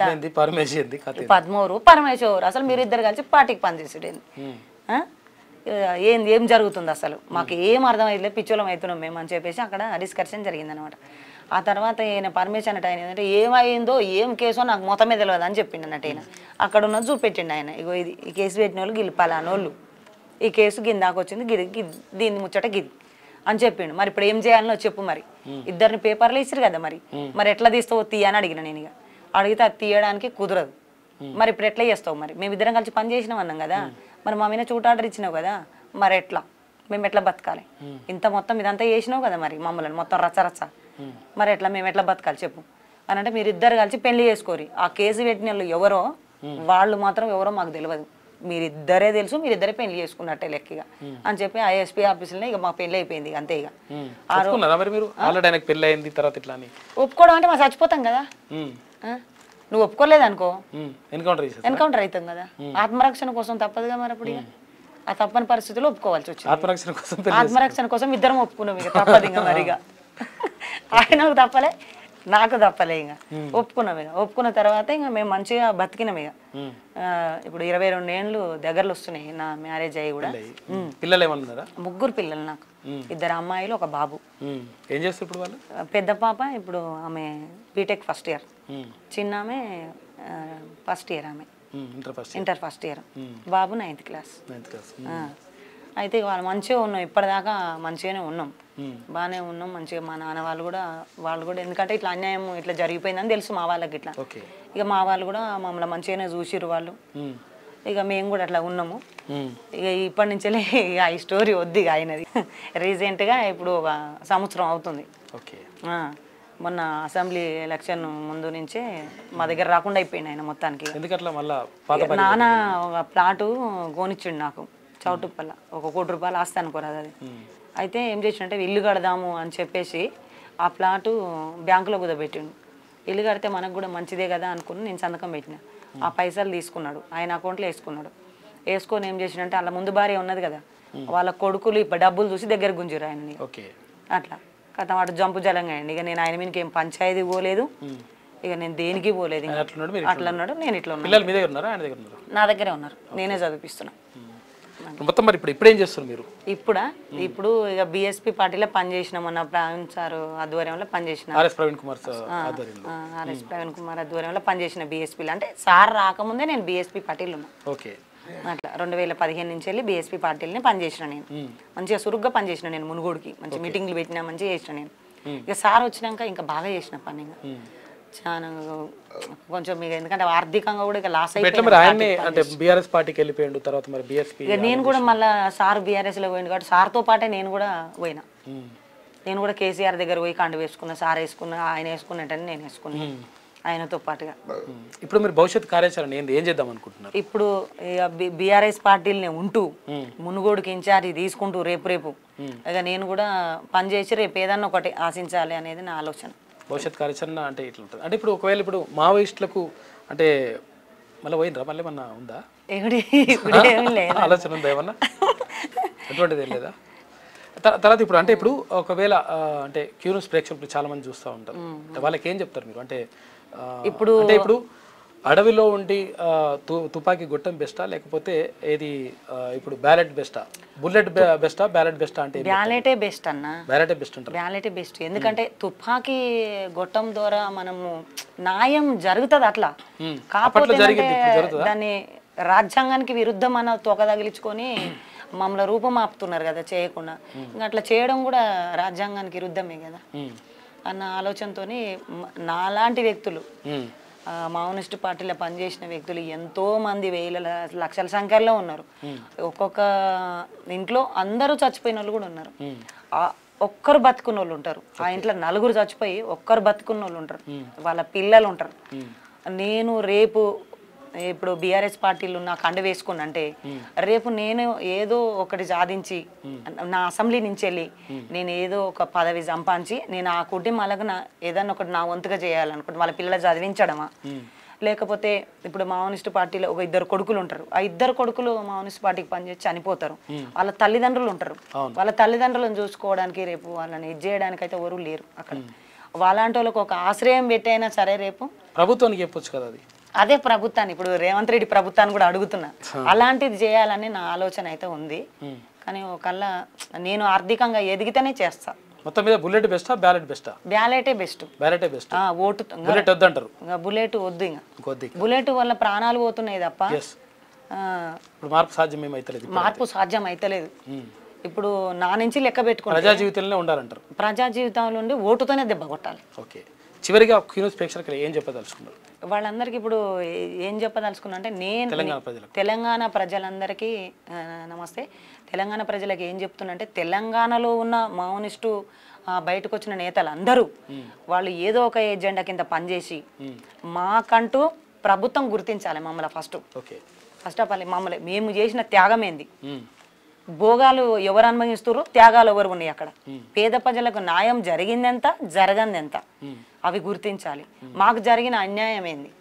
పద్మూరు పరమేశ్వరు అసలు మీరు ఇద్దరు కలిసి పార్టీకి పనిచేసాడు ఏంది ఏం ఏం జరుగుతుంది అసలు మాకు ఏం అర్థమైతే పిచ్చోళం అవుతున్నాం మేము అని చెప్పేసి అక్కడ డిస్కషన్ అనమాట ఆ తర్వాత ఈయన పర్మిషన్ అన్నట్టు ఆయన ఏంటంటే ఏమైందో ఏం కేసో నాకు మొత్తమే తెలియదు అని చెప్పిండు అన్నట్టు ఈయన అక్కడ ఉన్న చూపెట్టిండు ఆయన ఇగో ఇది ఈ కేసు పెట్టిన వాళ్ళు గిల్పాలనోళ్ళు ఈ కేసు గిందాకొచ్చింది గిది గిది దీని ముచ్చట గిది అని చెప్పిండు మరి ఇప్పుడు ఏం చేయాలనో చెప్పు మరి ఇద్దరిని పేపర్లు ఇచ్చారు కదా మరి మరి ఎట్లా తీస్తావు తీయ అని అడిగిన నేను ఇక అడిగితే అది తీయడానికి కుదరదు మరి ఇప్పుడు ఎట్లా చేస్తావు మరి మేము ఇద్దరం కలిసి పని చేసినాం అన్నాం కదా మరి మా మీద చూట ఆర్డర్ ఇచ్చినావు కదా మరి ఎట్లా మేము ఎట్లా బతకాలి ఇంత మొత్తం ఇదంతా చేసినావు కదా మరి మమ్మల్ని మొత్తం రచరచ మరి ఎట్లా మేము ఎట్లా బతకాలి చెప్పు అని అంటే మీరు ఇద్దరు కలిసి పెళ్లి చేసుకోరు ఆ కేసు పెట్టిన వాళ్ళు ఎవరో వాళ్ళు మాత్రం ఎవరో మాకు తెలియదు మీరిద్దరే తెలుసు మీరిద్దరే పెళ్లి చేసుకున్నట్టే లెక్కగా అని చెప్పి ఆ ఎస్పీ ఆఫీసులనే ఇక మా పెళ్లి అయిపోయింది అంతే ఇక పెళ్లి అయింది తర్వాత ఇట్లా ఒప్పుకోవడం అంటే మా చచ్చిపోతాం కదా నువ్వు ఒప్పుకోలేదు అనుకో ఎన్కౌంటర్ ఎన్కౌంటర్ అవుతాం కదా ఆత్మరక్షణ కోసం తప్పదుగా మరి అప్పుడు ఆ తప్పని పరిస్థితుల్లో ఒప్పుకోవాల్సి వచ్చింది ఆత్మరక్షణ కోసం ఆత్మరక్షణ కోసం ఇద్దరం ఒప్పుకున్నాం ఇక తప్పదు ఇంకా మరిగా ఆయన తప్పలే నాకు తప్పలే ఇంకా ఒప్పుకున్నాం ఇక ఒప్పుకున్న తర్వాత ఇంకా మేము మంచిగా బతికినాం ఇక ఇప్పుడు ఇరవై రెండు ఏళ్ళు దగ్గరలు వస్తున్నాయి నా మ్యారేజ్ అయ్యి కూడా పిల్లలు ఏమన్నారా ముగ్గురు పిల్లలు నాకు ఇద్దరు అమ్మాయిలు ఒక బాబు ఏం చేస్తారు ఇప్పుడు వాళ్ళు పెద్ద పాప ఇప్పుడు ఆమె బీటెక్ ఫస్ట్ ఇయర్ చిన్న ఆమె ఫస్ట్ ఇయర్ ఆమె ఇంటర్ ఫస్ట్ ఇయర్ బాబు నైన్త్ క్లాస్ అయితే వాళ్ళు మంచిగా ఉన్నాం ఇప్పటిదాకా మంచిగానే ఉన్నాం బాగానే ఉన్నాం మంచిగా మా నాన్న వాళ్ళు కూడా వాళ్ళు కూడా ఎందుకంటే ఇట్లా అన్యాయం ఇట్లా జరిగిపోయిందని తెలుసు మా వాళ్ళకి ఇట్లా ఇక మా వాళ్ళు కూడా మమ్మల్ని మంచిగానే చూసిరు వాళ్ళు ఇక మేము కూడా అట్లా ఉన్నాము ఇక ఇప్పటి నుంచే ఆ స్టోరీ వద్దు ఇక ఆయనది రీసెంట్గా ఇప్పుడు ఒక సంవత్సరం అవుతుంది మొన్న అసెంబ్లీ ఎలక్షన్ ముందు నుంచే మా దగ్గర రాకుండా అయిపోయింది ఆయన మొత్తానికి నాన్న ఒక ప్లాటు గోనిచ్చిండు నాకు చౌటుప్పల్ల ఒక కోటి రూపాయలు ఆస్తాను అనుకోరాదు అది అయితే ఏం చేసిండంటే ఇల్లు కడదాము అని చెప్పేసి ఆ ప్లాటు బ్యాంకులో కుదబెట్టిండు ఇల్లు కడితే మనకు కూడా మంచిదే కదా అనుకుని నేను సంతకం పెట్టిన ఆ పైసలు తీసుకున్నాడు ఆయన అకౌంట్లో వేసుకున్నాడు వేసుకొని ఏం చేసిండంటే అలా ముందు భార్య ఉన్నది కదా వాళ్ళ కొడుకులు ఇప్పుడు డబ్బులు చూసి దగ్గర గుంజురు ఆయనని అట్లా కథ వాడు జంపు జలంగా ఇక నేను ఆయన మీదకి ఏం పంచాయతీ పోలేదు ఇక నేను దేనికి పోలేదు అట్లా ఉన్నాడు నేను ఇట్లా ఉన్నాను నా దగ్గరే ఉన్నారు నేనే చదివిస్తున్నాను మొత్తం మరి ఇప్పుడు ఇప్పుడు ఏం చేస్తారు మీరు ఇప్పుడా ఇప్పుడు ఇక బిఎస్పీ పార్టీలో పనిచేసినాం అన్న ప్రవీణ్ సార్ ఆధ్వర్యంలో పనిచేసిన ఆర్ఎస్ ప్రవీణ్ కుమార్ ఆర్ఎస్ ప్రవీణ్ కుమార్ ఆధ్వర్యంలో పనిచేసిన బిఎస్పీలో అంటే సార్ రాకముందే నేను బిఎస్పీ పార్టీలు ఉన్నా ఓకే అట్లా రెండు వేల పదిహేను నుంచి వెళ్ళి బీఎస్పీ పార్టీలని పనిచేసిన నేను మంచిగా సురుగ్గా పనిచేసిన నేను మునుగోడుకి మంచి మీటింగ్లు పెట్టినా మంచిగా చేసిన నేను ఇక సార్ వచ్చినాక ఇంకా బాగా చేసిన పని ఇంకా చాలా కొంచెం మీకు ఎందుకంటే ఆర్థికంగా కూడా ఇక లాస్ అయిపోయింది అంటే బీఆర్ఎస్ పార్టీకి వెళ్ళిపోయిండు తర్వాత నేను కూడా మళ్ళీ సార్ లో పోయింది కాబట్టి సార్తో పాటే నేను కూడా పోయినా నేను కూడా కేసీఆర్ దగ్గర పోయి కండు వేసుకున్నా సార్ వేసుకున్నా ఆయన వేసుకున్నట్టని నేను వేసుకున్నాను ఆయనతో పాటుగా ఇప్పుడు మీరు భవిష్యత్ కార్యాచరణ ఏం చేద్దాం అనుకుంటున్నారు ఇప్పుడు బీఆర్ఎస్ పార్టీలనే ఉంటూ మునుగోడుకి ఇన్ఛార్జి తీసుకుంటూ రేపు రేపు ఇక నేను కూడా పనిచేసి రేపు ఏదన్నా ఒకటి ఆశించాలి అనేది నా ఆలోచన భవిష్యత్ కార్యాచరణ అంటే ఇట్లా ఉంటుంది అంటే ఇప్పుడు ఒకవేళ ఇప్పుడు మావోయిస్టులకు అంటే మళ్ళీ పోయినరా మళ్ళీ ఏమన్నా ఉందా ఆలోచన ఉందా ఏమన్నా ఎటువంటిది ఏం లేదా తర్వాత ఇప్పుడు అంటే ఇప్పుడు ఒకవేళ అంటే క్యూరియస్ ప్రేక్షకులు చాలా మంది చూస్తూ ఉంటారు వాళ్ళకి ఏం చెప్తారు మీరు అంటే ఇప్పుడు అంటే ఇప్పుడు అడవిలో ఉండి తు తుపాకీ గుట్టం బెస్టా లేకపోతే ఏది ఇప్పుడు బ్యాలెట్ బెస్టా బుల్లెట్ బెస్టా బ్యాలెట్ బెస్టా అంటే బ్యాలెటే బెస్ట్ అన్న బ్యాలెటే బెస్ట్ ఉంటుంది బ్యాలెటే బెస్ట్ ఎందుకంటే తుపాకీ గొట్టం ద్వారా మనము న్యాయం జరుగుతుంది అట్లా కాకపోతే దాన్ని రాజ్యాంగానికి విరుద్ధం అన్న తోక తగిలించుకొని మమ్మల్ని రూపం ఆపుతున్నారు కదా చేయకుండా ఇంకా అట్లా చేయడం కూడా రాజ్యాంగానికి విరుద్ధమే కదా అన్న ఆలోచనతోని నాలాంటి వ్యక్తులు మావోనిస్ట్ పార్టీలో పనిచేసిన వ్యక్తులు ఎంతో మంది వేల లక్షల సంఖ్యలో ఉన్నారు ఒక్కొక్క ఇంట్లో అందరూ చచ్చిపోయిన వాళ్ళు కూడా ఉన్నారు ఒక్కరు బతుకున్న వాళ్ళు ఉంటారు ఆ ఇంట్లో నలుగురు చచ్చిపోయి ఒక్కరు బతుకున్న వాళ్ళు ఉంటారు వాళ్ళ పిల్లలు ఉంటారు నేను రేపు ఇప్పుడు బీఆర్ఎస్ పార్టీలు నాకు అండ వేసుకుని అంటే రేపు నేను ఏదో ఒకటి సాధించి నా అసెంబ్లీ నుంచి వెళ్ళి నేను ఏదో ఒక పదవి సంపాదించి నేను ఆ కుటుంబాలకు నా ఏదన్నా ఒకటి నా వంతుగా చేయాలనుకుంటే వాళ్ళ పిల్లలు చదివించడమా లేకపోతే ఇప్పుడు మావోనిస్ట్ పార్టీలో ఒక ఇద్దరు కొడుకులు ఉంటారు ఆ ఇద్దరు కొడుకులు మావోనిస్ట్ పార్టీకి పనిచేసి చనిపోతారు వాళ్ళ తల్లిదండ్రులు ఉంటారు వాళ్ళ తల్లిదండ్రులను చూసుకోవడానికి రేపు వాళ్ళని ఇది చేయడానికి అయితే ఎవరు లేరు అక్కడ వాళ్ళంటి వాళ్ళకి ఒక ఆశ్రయం పెట్టైనా సరే రేపు ప్రభుత్వానికి చెప్పొచ్చు కదా అది అదే ప్రభుత్వాన్ని ఇప్పుడు రేవంత్ రెడ్డి ప్రభుత్వాన్ని కూడా అడుగుతున్నా అలాంటిది చేయాలని నా ఆలోచన అయితే ఉంది కానీ ఒకళ్ళ నేను ఆర్థికంగా ఎదిగితేనే చేస్తా మొత్తం మీద బుల్లెట్ బెస్టా బ్యాలెట్ బెస్టా బ్యాలెటే బెస్ట్ బ్యాలెటే బెస్ట్ ఓటు బుల్లెట్ వద్దు అంటారు బుల్లెట్ వద్దు ఇంకా బుల్లెట్ వల్ల ప్రాణాలు పోతున్నాయి తప్ప ఇప్పుడు మార్పు సాధ్యం ఏమైతలేదు మార్పు సాధ్యం అయితలేదు ఇప్పుడు నా నుంచి లెక్క పెట్టుకుని ప్రజా జీవితంలో ఉండాలంటారు ప్రజా జీవితంలో ఉండి ఓటుతోనే దెబ్బ కొట్టాలి ఓకే చివరిగా క్యూనోస్ ప్రేక్షకులు ఏం చెప్పదలుచుకున్నారు వాళ్ళందరికీ ఇప్పుడు ఏం చెప్పదలుచుకున్నా అంటే నేను తెలంగాణ తెలంగాణ ప్రజలందరికీ నమస్తే తెలంగాణ ప్రజలకు ఏం చెప్తున్నా అంటే తెలంగాణలో ఉన్న మావోనిస్టు బయటకు వచ్చిన నేతలు అందరూ వాళ్ళు ఏదో ఒక ఏజెండా కింద పనిచేసి మాకంటూ ప్రభుత్వం గుర్తించాలి మమ్మల్ని ఫస్ట్ ఫస్ట్ ఆఫ్ ఆల్ మమ్మల్ని మేము చేసిన త్యాగం ఏంది భోగాలు ఎవరు అనుభవిస్తున్నారు త్యాగాలు ఎవరు ఉన్నాయి అక్కడ పేద ప్రజలకు న్యాయం జరిగిందెంత జరగందెంత అవి గుర్తించాలి మాకు జరిగిన అన్యాయం ఏంది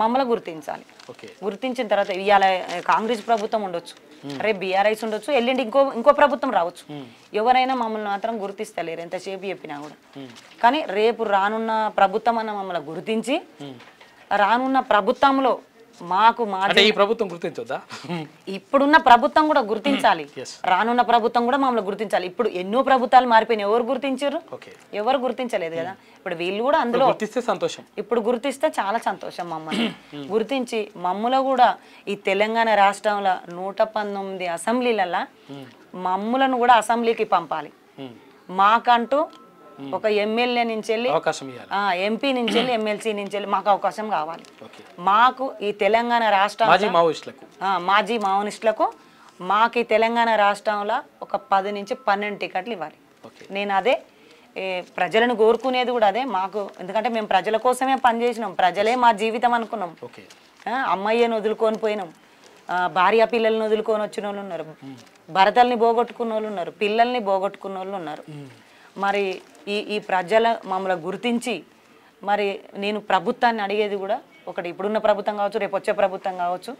మమ్మల్ని గుర్తించాలి గుర్తించిన తర్వాత ఇవాళ కాంగ్రెస్ ప్రభుత్వం ఉండొచ్చు రేపు బీఆర్ఐస్ ఉండొచ్చు ఎల్లుండి ఇంకో ఇంకో ప్రభుత్వం రావచ్చు ఎవరైనా మమ్మల్ని మాత్రం గుర్తిస్తలేరు ఎంతసేపు చెప్పినా కూడా కానీ రేపు రానున్న ప్రభుత్వం అన్న మమ్మల్ని గుర్తించి రానున్న ప్రభుత్వంలో మాకు అంటే ఈ ప్రభుత్వం గుర్తించొద్దా ఇప్పుడున్న ప్రభుత్వం కూడా గుర్తించాలి mm-hmm. రానున్న ప్రభుత్వం కూడా మమ్మల్ని గుర్తించాలి ఇప్పుడు ఎన్నో ప్రభుత్వాలు మారిపోయినాయి ఎవరు గుర్తించారు ఎవరు గుర్తించలేదు కదా mm. ఇప్పుడు వీళ్ళు కూడా అందులో గుర్తిస్తే సంతోషం ఇప్పుడు గుర్తిస్తే చాలా సంతోషం మమ్మల్ని mm. <clears throat> గుర్తించి మమ్మలో కూడా ఈ తెలంగాణ రాష్ట్రంలో నూట పంతొమ్మిది అసెంబ్లీలలో mm. మమ్ములను కూడా అసెంబ్లీకి పంపాలి మాకంటూ Hmm. ఒక ఎమ్మెల్యే నుంచి వెళ్ళి ఎంపీ నుంచి వెళ్ళి ఎమ్మెల్సీ నుంచి వెళ్ళి మాకు అవకాశం కావాలి మాకు ఈ తెలంగాణ రాష్ట్రం మాజీ మావోనిస్టులకు మాకు ఈ తెలంగాణ రాష్ట్రంలో ఒక పది నుంచి పన్నెండు టికెట్లు ఇవ్వాలి నేను అదే ప్రజలను కోరుకునేది కూడా అదే మాకు ఎందుకంటే మేము ప్రజల కోసమే పనిచేసినాం ప్రజలే మా జీవితం అనుకున్నాం అమ్మాయిని వదులుకొని పోయినాం భార్య పిల్లల్ని వదులుకొని వచ్చిన వాళ్ళు ఉన్నారు hmm. భర్తల్ని పోగొట్టుకున్న వాళ్ళు ఉన్నారు పిల్లల్ని పోగొట్టుకున్న వాళ్ళు ఉన్నారు hmm. మరి ఈ ఈ ప్రజల మమ్మల్ని గుర్తించి మరి నేను ప్రభుత్వాన్ని అడిగేది కూడా ఒకటి ఇప్పుడున్న ప్రభుత్వం కావచ్చు రేపు వచ్చే ప్రభుత్వం కావచ్చు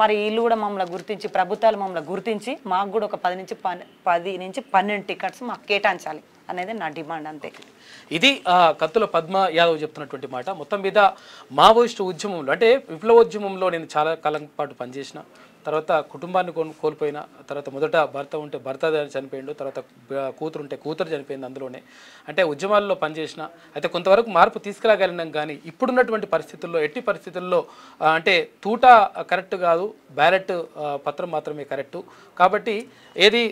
మరి వీళ్ళు కూడా మమ్మల్ని గుర్తించి ప్రభుత్వాలు మమ్మల్ని గుర్తించి మాకు కూడా ఒక పది నుంచి పది నుంచి పన్నెండు టికెట్స్ మాకు కేటాయించాలి అనేది నా డిమాండ్ అంతే ఇది కత్తుల పద్మ యాదవ్ చెప్తున్నటువంటి మాట మొత్తం మీద మావోయిస్టు ఉద్యమంలో అంటే విప్లవోద్యమంలో నేను చాలా కాలం పాటు పనిచేసిన తర్వాత కుటుంబాన్ని కోల్పోయిన తర్వాత మొదట భర్త ఉంటే భర్త చనిపోయిండు తర్వాత కూతురు ఉంటే కూతురు చనిపోయింది అందులోనే అంటే ఉద్యమాల్లో పనిచేసిన అయితే కొంతవరకు మార్పు తీసుకురాగలిగినాం కానీ ఇప్పుడున్నటువంటి పరిస్థితుల్లో ఎట్టి పరిస్థితుల్లో అంటే తూట కరెక్ట్ కాదు బ్యాలెట్ పత్రం మాత్రమే కరెక్టు కాబట్టి ఏది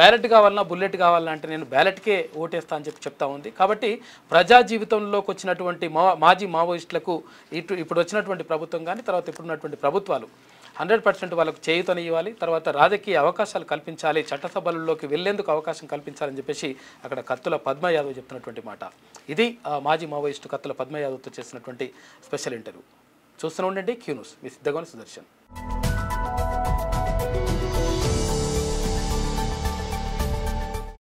బ్యాలెట్ కావాలన్నా బుల్లెట్ కావాలన్నా అంటే నేను బ్యాలెట్కే ఓటేస్తా అని చెప్పి చెప్తా ఉంది కాబట్టి ప్రజా జీవితంలోకి వచ్చినటువంటి మా మాజీ మావోయిస్టులకు ఇటు ఇప్పుడు వచ్చినటువంటి ప్రభుత్వం కానీ తర్వాత ఇప్పుడున్నటువంటి ప్రభుత్వాలు హండ్రెడ్ పర్సెంట్ వాళ్ళకు చేయుతని ఇవ్వాలి తర్వాత రాజకీయ అవకాశాలు కల్పించాలి చట్టసభలలోకి వెళ్లేందుకు అవకాశం కల్పించాలని చెప్పేసి అక్కడ కత్తుల పద్మ యాదవ్ చెప్తున్నటువంటి మాట ఇది మాజీ మావోయిస్టు కత్తుల పద్మ యాదవ్తో చేసినటువంటి స్పెషల్ ఇంటర్వ్యూ చూస్తూనే ఉండండి క్యూ న్యూస్ మీ సిద్ధగోని సుదర్శన్